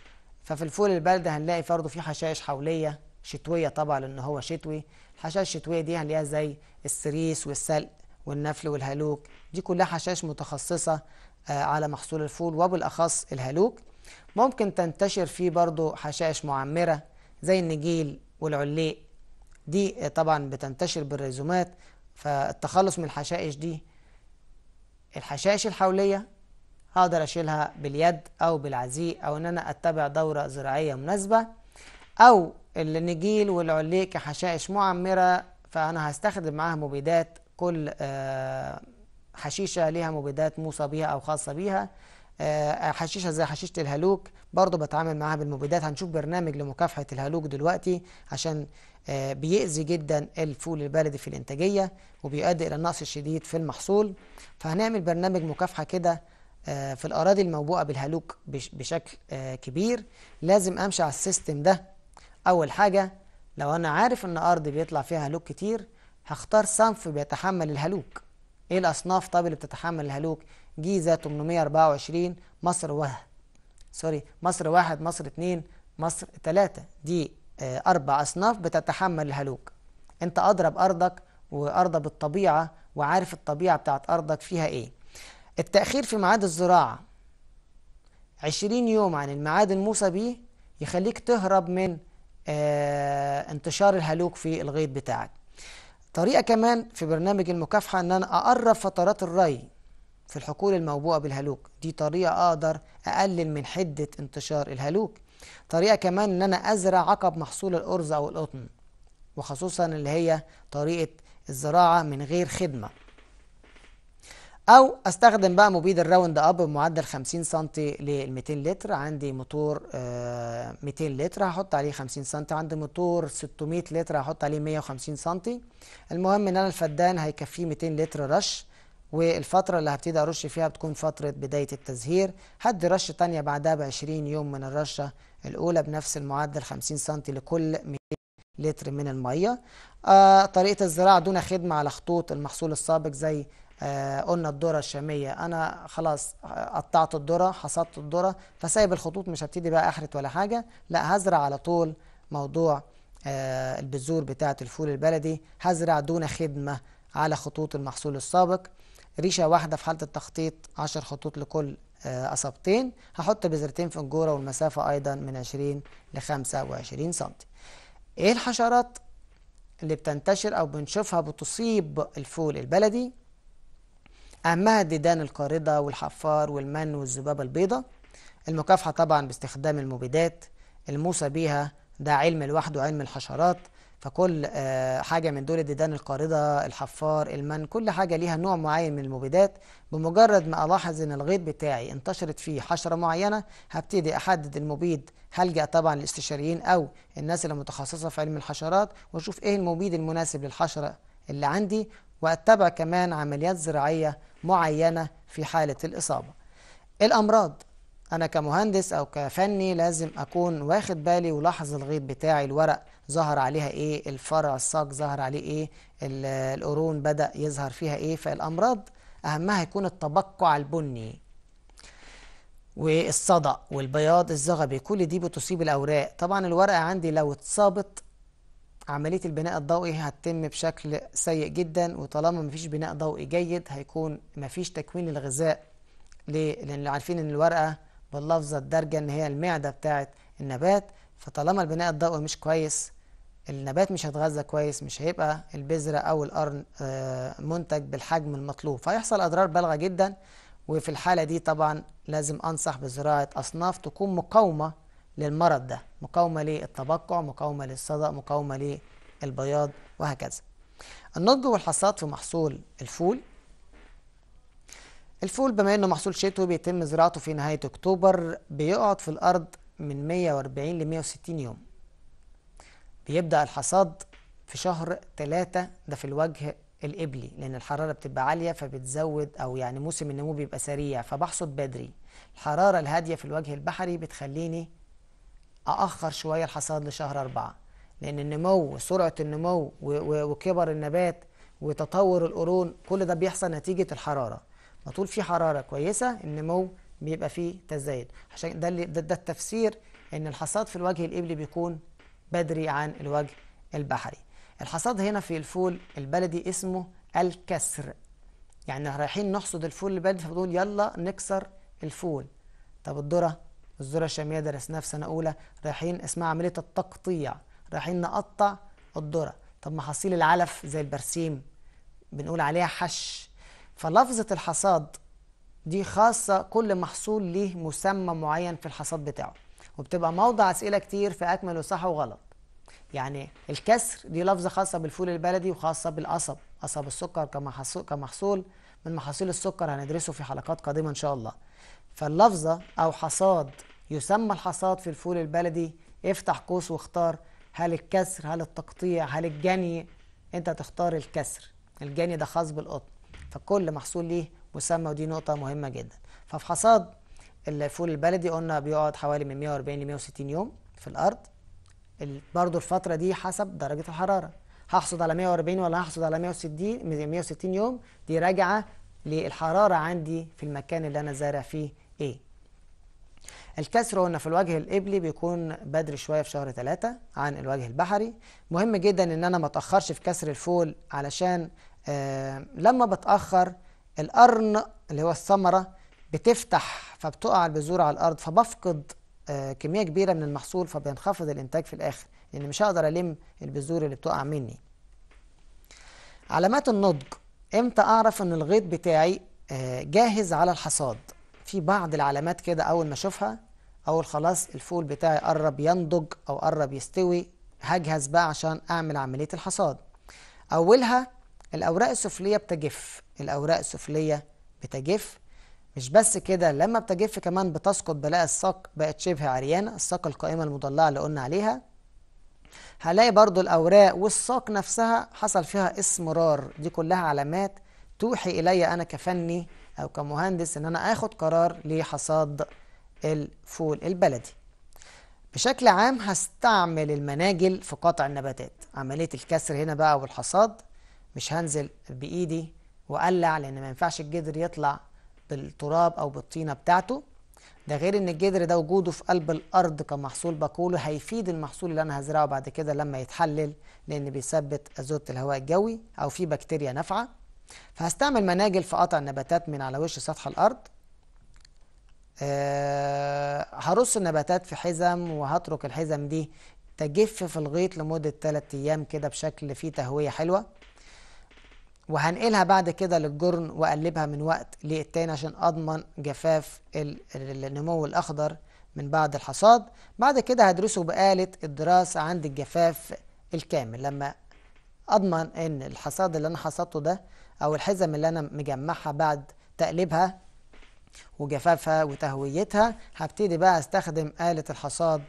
ففي الفول البلدي هنلاقي برضه فيه حشائش حولية شتوية طبعا لأن هو شتوي الحشائش الشتوية دي هنلاقيها زي السريس والسلق والنفل والهالوك دي كلها حشائش متخصصة آه، على محصول الفول وبالأخص الهالوك ممكن تنتشر فيه برضو حشائش معمرة زي النجيل والعليق دي آه، طبعا بتنتشر بالريزومات فالتخلص من الحشائش دي الحشائش الحولية هقدر أشيلها باليد أو بالعزيق أو إن أنا أتبع دورة زراعية مناسبة أو النجيل والعليق كحشائش معمرة فأنا هستخدم معاها مبيدات كل آه، حشيشة ليها مبيدات موصى بيها أو خاصة بيها آه، حشيشة زي حشيشة الهلوك برضو بتعامل معاها بالمبيدات هنشوف برنامج لمكافحة الهلوك دلوقتي عشان آه، بيأذي جدا الفول البلدي في الإنتاجية وبيؤدي إلى النقص الشديد في المحصول فهنعمل برنامج مكافحة كده في الأراضي الموبوءة بالهلوك بشكل كبير لازم أمشي على السيستم ده أول حاجة لو أنا عارف إن أرض بيطلع فيها هلوك كتير هختار صنف بيتحمل الهلوك ايه الاصناف طب اللي بتتحمل الهلوك جيزه 824 مصر واحد سوري مصر واحد مصر اتنين مصر تلاتة دي آه، اربع اصناف بتتحمل الهلوك انت اضرب ارضك وارضى بالطبيعه وعارف الطبيعه بتاعت ارضك فيها ايه التاخير في ميعاد الزراعه 20 يوم عن الميعاد الموصى بيه يخليك تهرب من آه، انتشار الهلوك في الغيط بتاعك طريقة كمان في برنامج المكافحة ان انا اقرب فترات الري في الحقول الموبوءة بالهلوك دي طريقة اقدر اقلل من حدة انتشار الهلوك طريقة كمان ان انا ازرع عقب محصول الارز او القطن وخصوصا اللي هي طريقة الزراعة من غير خدمة او استخدم بقى مبيد الراوند اب بمعدل 50 سم ل 200 لتر عندي موتور 200 آه، لتر هحط عليه 50 سم عندي موتور 600 لتر هحط عليه 150 سم المهم ان انا الفدان هيكفيه 200 لتر رش والفترة اللي هبتدي أرش فيها بتكون فترة بداية التزهير هدي رشة تانية بعدها 20 يوم من الرشة الأولى بنفس المعدل 50 سم لكل 200 لتر من المية آه طريقة الزراعة دون خدمة على خطوط المحصول السابق زي آه، قلنا الذره الشاميه انا خلاص آه، قطعت الذره حصدت الذره فسايب الخطوط مش هبتدي بقى احرت ولا حاجه لا هزرع على طول موضوع آه، البذور بتاعه الفول البلدي هزرع دون خدمه على خطوط المحصول السابق ريشه واحده في حاله التخطيط 10 خطوط لكل أصابتين هحط بذرتين في الجوره والمسافه ايضا من 20 ل 25 سم ايه الحشرات اللي بتنتشر او بنشوفها بتصيب الفول البلدي أهمها الديدان القاردة والحفار والمن والذبابة البيضاء المكافحة طبعا باستخدام المبيدات الموصى بيها ده علم لوحده علم الحشرات فكل آه، حاجة من دول الديدان القاردة الحفار المن كل حاجة ليها نوع معين من المبيدات بمجرد ما ألاحظ إن الغيط بتاعي انتشرت فيه حشرة معينة هبتدي أحدد المبيد هلجأ طبعا للاستشاريين أو الناس اللي متخصصة في علم الحشرات وأشوف إيه المبيد المناسب للحشرة اللي عندي وأتبع كمان عمليات زراعية معينة في حالة الإصابة الأمراض أنا كمهندس أو كفني لازم أكون واخد بالي ولاحظ الغيط بتاعي الورق ظهر عليها إيه الفرع الساق ظهر عليه إيه القرون بدأ يظهر فيها إيه فالأمراض أهمها يكون التبقع البني والصدأ والبياض الزغبي كل دي بتصيب الأوراق طبعا الورقة عندي لو اتصابت عملية البناء الضوئي هتتم بشكل سيء جدا وطالما مفيش بناء ضوئي جيد هيكون مفيش تكوين للغذاء ليه؟ لأن عارفين إن الورقة باللفظة الدارجة إن هي المعدة بتاعة النبات فطالما البناء الضوئي مش كويس النبات مش هيتغذى كويس مش هيبقى البذرة أو القرن آه، منتج بالحجم المطلوب فيحصل أضرار بالغة جدا وفي الحالة دي طبعا لازم أنصح بزراعة أصناف تكون مقاومة للمرض ده مقاومة للتبقع مقاومة للصدأ مقاومة للبياض وهكذا النضج والحصاد في محصول الفول الفول بما انه محصول شتوي بيتم زراعته في نهاية اكتوبر بيقعد في الارض من 140 ل 160 يوم بيبدأ الحصاد في شهر 3 ده في الوجه الإبلي لان الحرارة بتبقى عالية فبتزود او يعني موسم النمو بيبقى سريع فبحصد بدري الحرارة الهادية في الوجه البحري بتخليني أأخر شوية الحصاد لشهر أربعة لأن النمو سرعة النمو وكبر النبات وتطور القرون كل ده بيحصل نتيجة الحرارة ما طول في حرارة كويسة النمو بيبقى فيه تزايد عشان ده, اللي ده, ده التفسير ان الحصاد في الوجه الإبلي بيكون بدري عن الوجه البحري الحصاد هنا في الفول البلدي اسمه الكسر يعني رايحين نحصد الفول البلدي فبنقول يلا نكسر الفول طب الذرة الذرة الشامية درسناها في سنة أولى رايحين اسمها عملية التقطيع رايحين نقطع الذرة طب ما حصيل العلف زي البرسيم بنقول عليها حش فلفظة الحصاد دي خاصة كل محصول ليه مسمى معين في الحصاد بتاعه وبتبقى موضع أسئلة كتير في أكمل وصح وغلط يعني الكسر دي لفظة خاصة بالفول البلدي وخاصة بالقصب قصب السكر كمحصول, كمحصول من محاصيل السكر هندرسه في حلقات قادمة إن شاء الله فاللفظة أو حصاد يسمى الحصاد في الفول البلدي افتح قوس واختار هل الكسر هل التقطيع هل الجني انت تختار الكسر الجني ده خاص بالقطن فكل محصول ليه مسمى ودي نقطة مهمة جدا ففي حصاد الفول البلدي قلنا بيقعد حوالي من 140 ل 160 يوم في الأرض برضه الفترة دي حسب درجة الحرارة هحصد على 140 ولا هحصد على 160 160 يوم دي راجعة للحرارة عندي في المكان اللي أنا زارع فيه A إيه؟ الكسر هنا في الوجه القبلي بيكون بدري شويه في شهر ثلاثة عن الوجه البحري مهم جدا ان انا ما اتاخرش في كسر الفول علشان آه لما بتاخر القرن اللي هو الثمره بتفتح فبتقع البذور على الارض فبفقد آه كميه كبيره من المحصول فبينخفض الانتاج في الاخر لان مش هقدر الم البذور اللي بتقع مني علامات النضج امتى اعرف ان الغيط بتاعي آه جاهز على الحصاد في بعض العلامات كده أول ما أشوفها أقول خلاص الفول بتاعي قرب ينضج أو قرب يستوي هجهز بقى عشان أعمل عملية الحصاد أولها الأوراق السفلية بتجف الأوراق السفلية بتجف مش بس كده لما بتجف كمان بتسقط بلاقي الساق بقت شبه عريانة الساق القائمة المضلعة اللي قلنا عليها هلاقي برضو الأوراق والساق نفسها حصل فيها اسمرار دي كلها علامات توحي إلي أنا كفني أو كمهندس إن أنا آخد قرار لحصاد الفول البلدي بشكل عام هستعمل المناجل في قطع النباتات عملية الكسر هنا بقى والحصاد مش هنزل بإيدي وأقلع لأن ما ينفعش الجذر يطلع بالتراب أو بالطينة بتاعته ده غير ان الجذر ده وجوده في قلب الارض كمحصول بقوله هيفيد المحصول اللي انا هزرعه بعد كده لما يتحلل لان بيثبت ازوت الهواء الجوي او في بكتيريا نافعه فهستعمل مناجل في قطع النباتات من على وش سطح الأرض أه هرص النباتات في حزم وهترك الحزم دي تجف في الغيط لمدة 3 أيام كده بشكل فيه تهوية حلوة وهنقلها بعد كده للجرن وأقلبها من وقت للتاني عشان أضمن جفاف النمو الأخضر من بعد الحصاد بعد كده هدرسه بآلة الدراسة عند الجفاف الكامل لما أضمن إن الحصاد اللي أنا حصدته ده أو الحزم اللي أنا مجمعها بعد تقليبها وجفافها وتهويتها هبتدي بقى أستخدم آلة الحصاد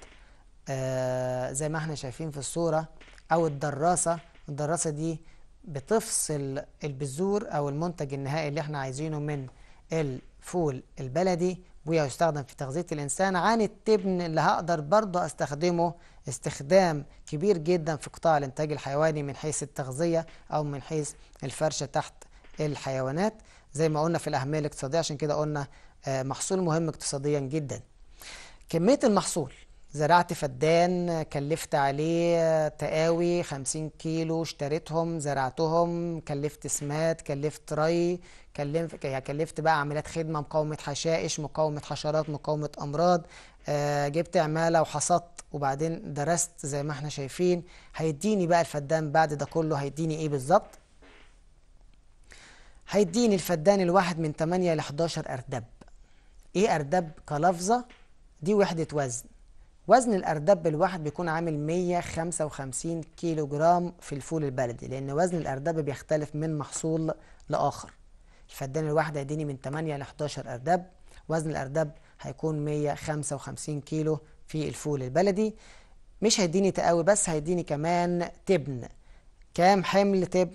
آه زي ما احنا شايفين في الصورة أو الدراسة الدراسة دي بتفصل البذور أو المنتج النهائي اللي احنا عايزينه من الفول البلدي ويستخدم في تغذية الإنسان عن التبن اللي هقدر برضه أستخدمه استخدام كبير جدا في قطاع الانتاج الحيواني من حيث التغذية أو من حيث الفرشة تحت الحيوانات زي ما قلنا في الأهمية الاقتصادية عشان كده قلنا آه، محصول مهم اقتصاديا جدا كمية المحصول زرعت فدان كلفت عليه تقاوي 50 كيلو اشتريتهم زرعتهم كلفت سمات كلفت ري يعني كلفت بقى عمليات خدمة مقاومة حشائش مقاومة حشرات مقاومة أمراض آه، جبت عمالة وحصدت وبعدين درست زي ما احنا شايفين هيديني بقى الفدان بعد ده كله هيديني ايه بالظبط هيديني الفدان الواحد من 8 ل 11 أردب ايه أردب كلفظة دي وحدة وزن وزن الأردب الواحد بيكون عامل 155 كيلو جرام في الفول البلدي لأن وزن الأردب بيختلف من محصول لآخر الفدان الواحد هيديني من 8 ل 11 أردب وزن الأردب هيكون 155 كيلو في الفول البلدي مش هيديني تقاوي بس هيديني كمان تبن كام حمل تبن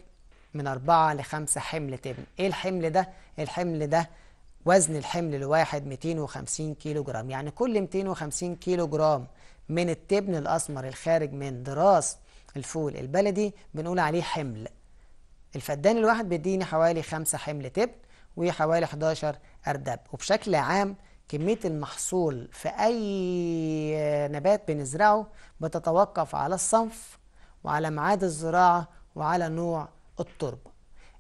من أربعة لخمسة حمل تبن ايه الحمل ده الحمل ده وزن الحمل الواحد 250 كيلو جرام يعني كل 250 كيلو جرام من التبن الأسمر الخارج من ضراس الفول البلدي بنقول عليه حمل الفدان الواحد بيديني حوالي خمسة حمل تبن وحوالي 11 أرداب وبشكل عام كمية المحصول في أي نبات بنزرعه بتتوقف على الصنف وعلى ميعاد الزراعة وعلى نوع التربة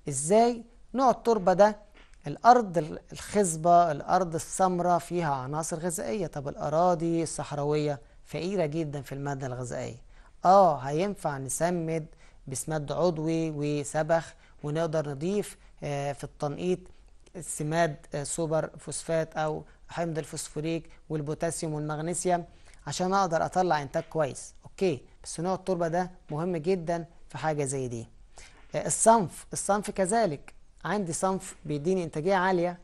إزاي نوع التربة ده الأرض الخصبة الأرض السمراء فيها عناصر غذائية طب الأراضي الصحراوية فقيرة جدا في المادة الغذائية آه هينفع نسمد بسماد عضوي وسبخ ونقدر نضيف آه، في التنقيط السماد آه، سوبر فوسفات او حمض الفوسفوريك والبوتاسيوم والمغنيسيوم عشان اقدر اطلع انتاج كويس اوكي بس نوع التربه ده مهم جدا في حاجه زي دي آه، الصنف الصنف كذلك عندي صنف بيديني انتاجيه عاليه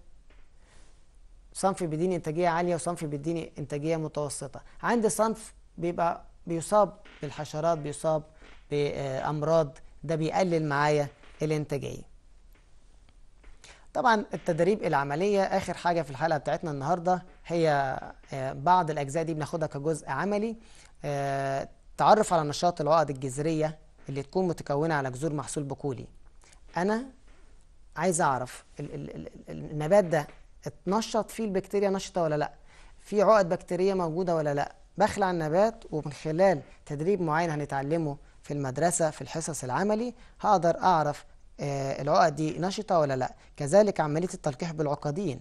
صنف بيديني انتاجيه عاليه وصنف بيديني انتاجيه متوسطه عندي صنف بيبقى بيصاب بالحشرات بيصاب بامراض ده بيقلل معايا الانتاجيه طبعا التدريب العملية آخر حاجة في الحلقة بتاعتنا النهاردة هي آه، بعض الأجزاء دي بناخدها كجزء عملي آه، تعرف على نشاط العقد الجذرية اللي تكون متكونة على جذور محصول بقولي أنا عايز أعرف النبات ده اتنشط فيه البكتيريا نشطة ولا لأ في عقد بكتيرية موجودة ولا لأ بخلع النبات ومن خلال تدريب معين هنتعلمه في المدرسة في الحصص العملي هقدر أعرف آه، العقد دي نشطة ولا لا كذلك عملية التلقيح بالعقدين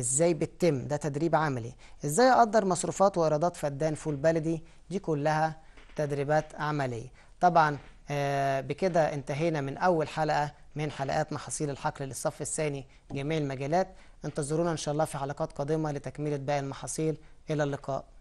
ازاي بتتم ده تدريب عملي ازاي اقدر مصروفات وايرادات فدان فول بلدي دي كلها تدريبات عمليه طبعا آه، بكده انتهينا من اول حلقه من حلقات محاصيل الحقل للصف الثاني جميع المجالات انتظرونا ان شاء الله في حلقات قادمه لتكمله باقي المحاصيل الى اللقاء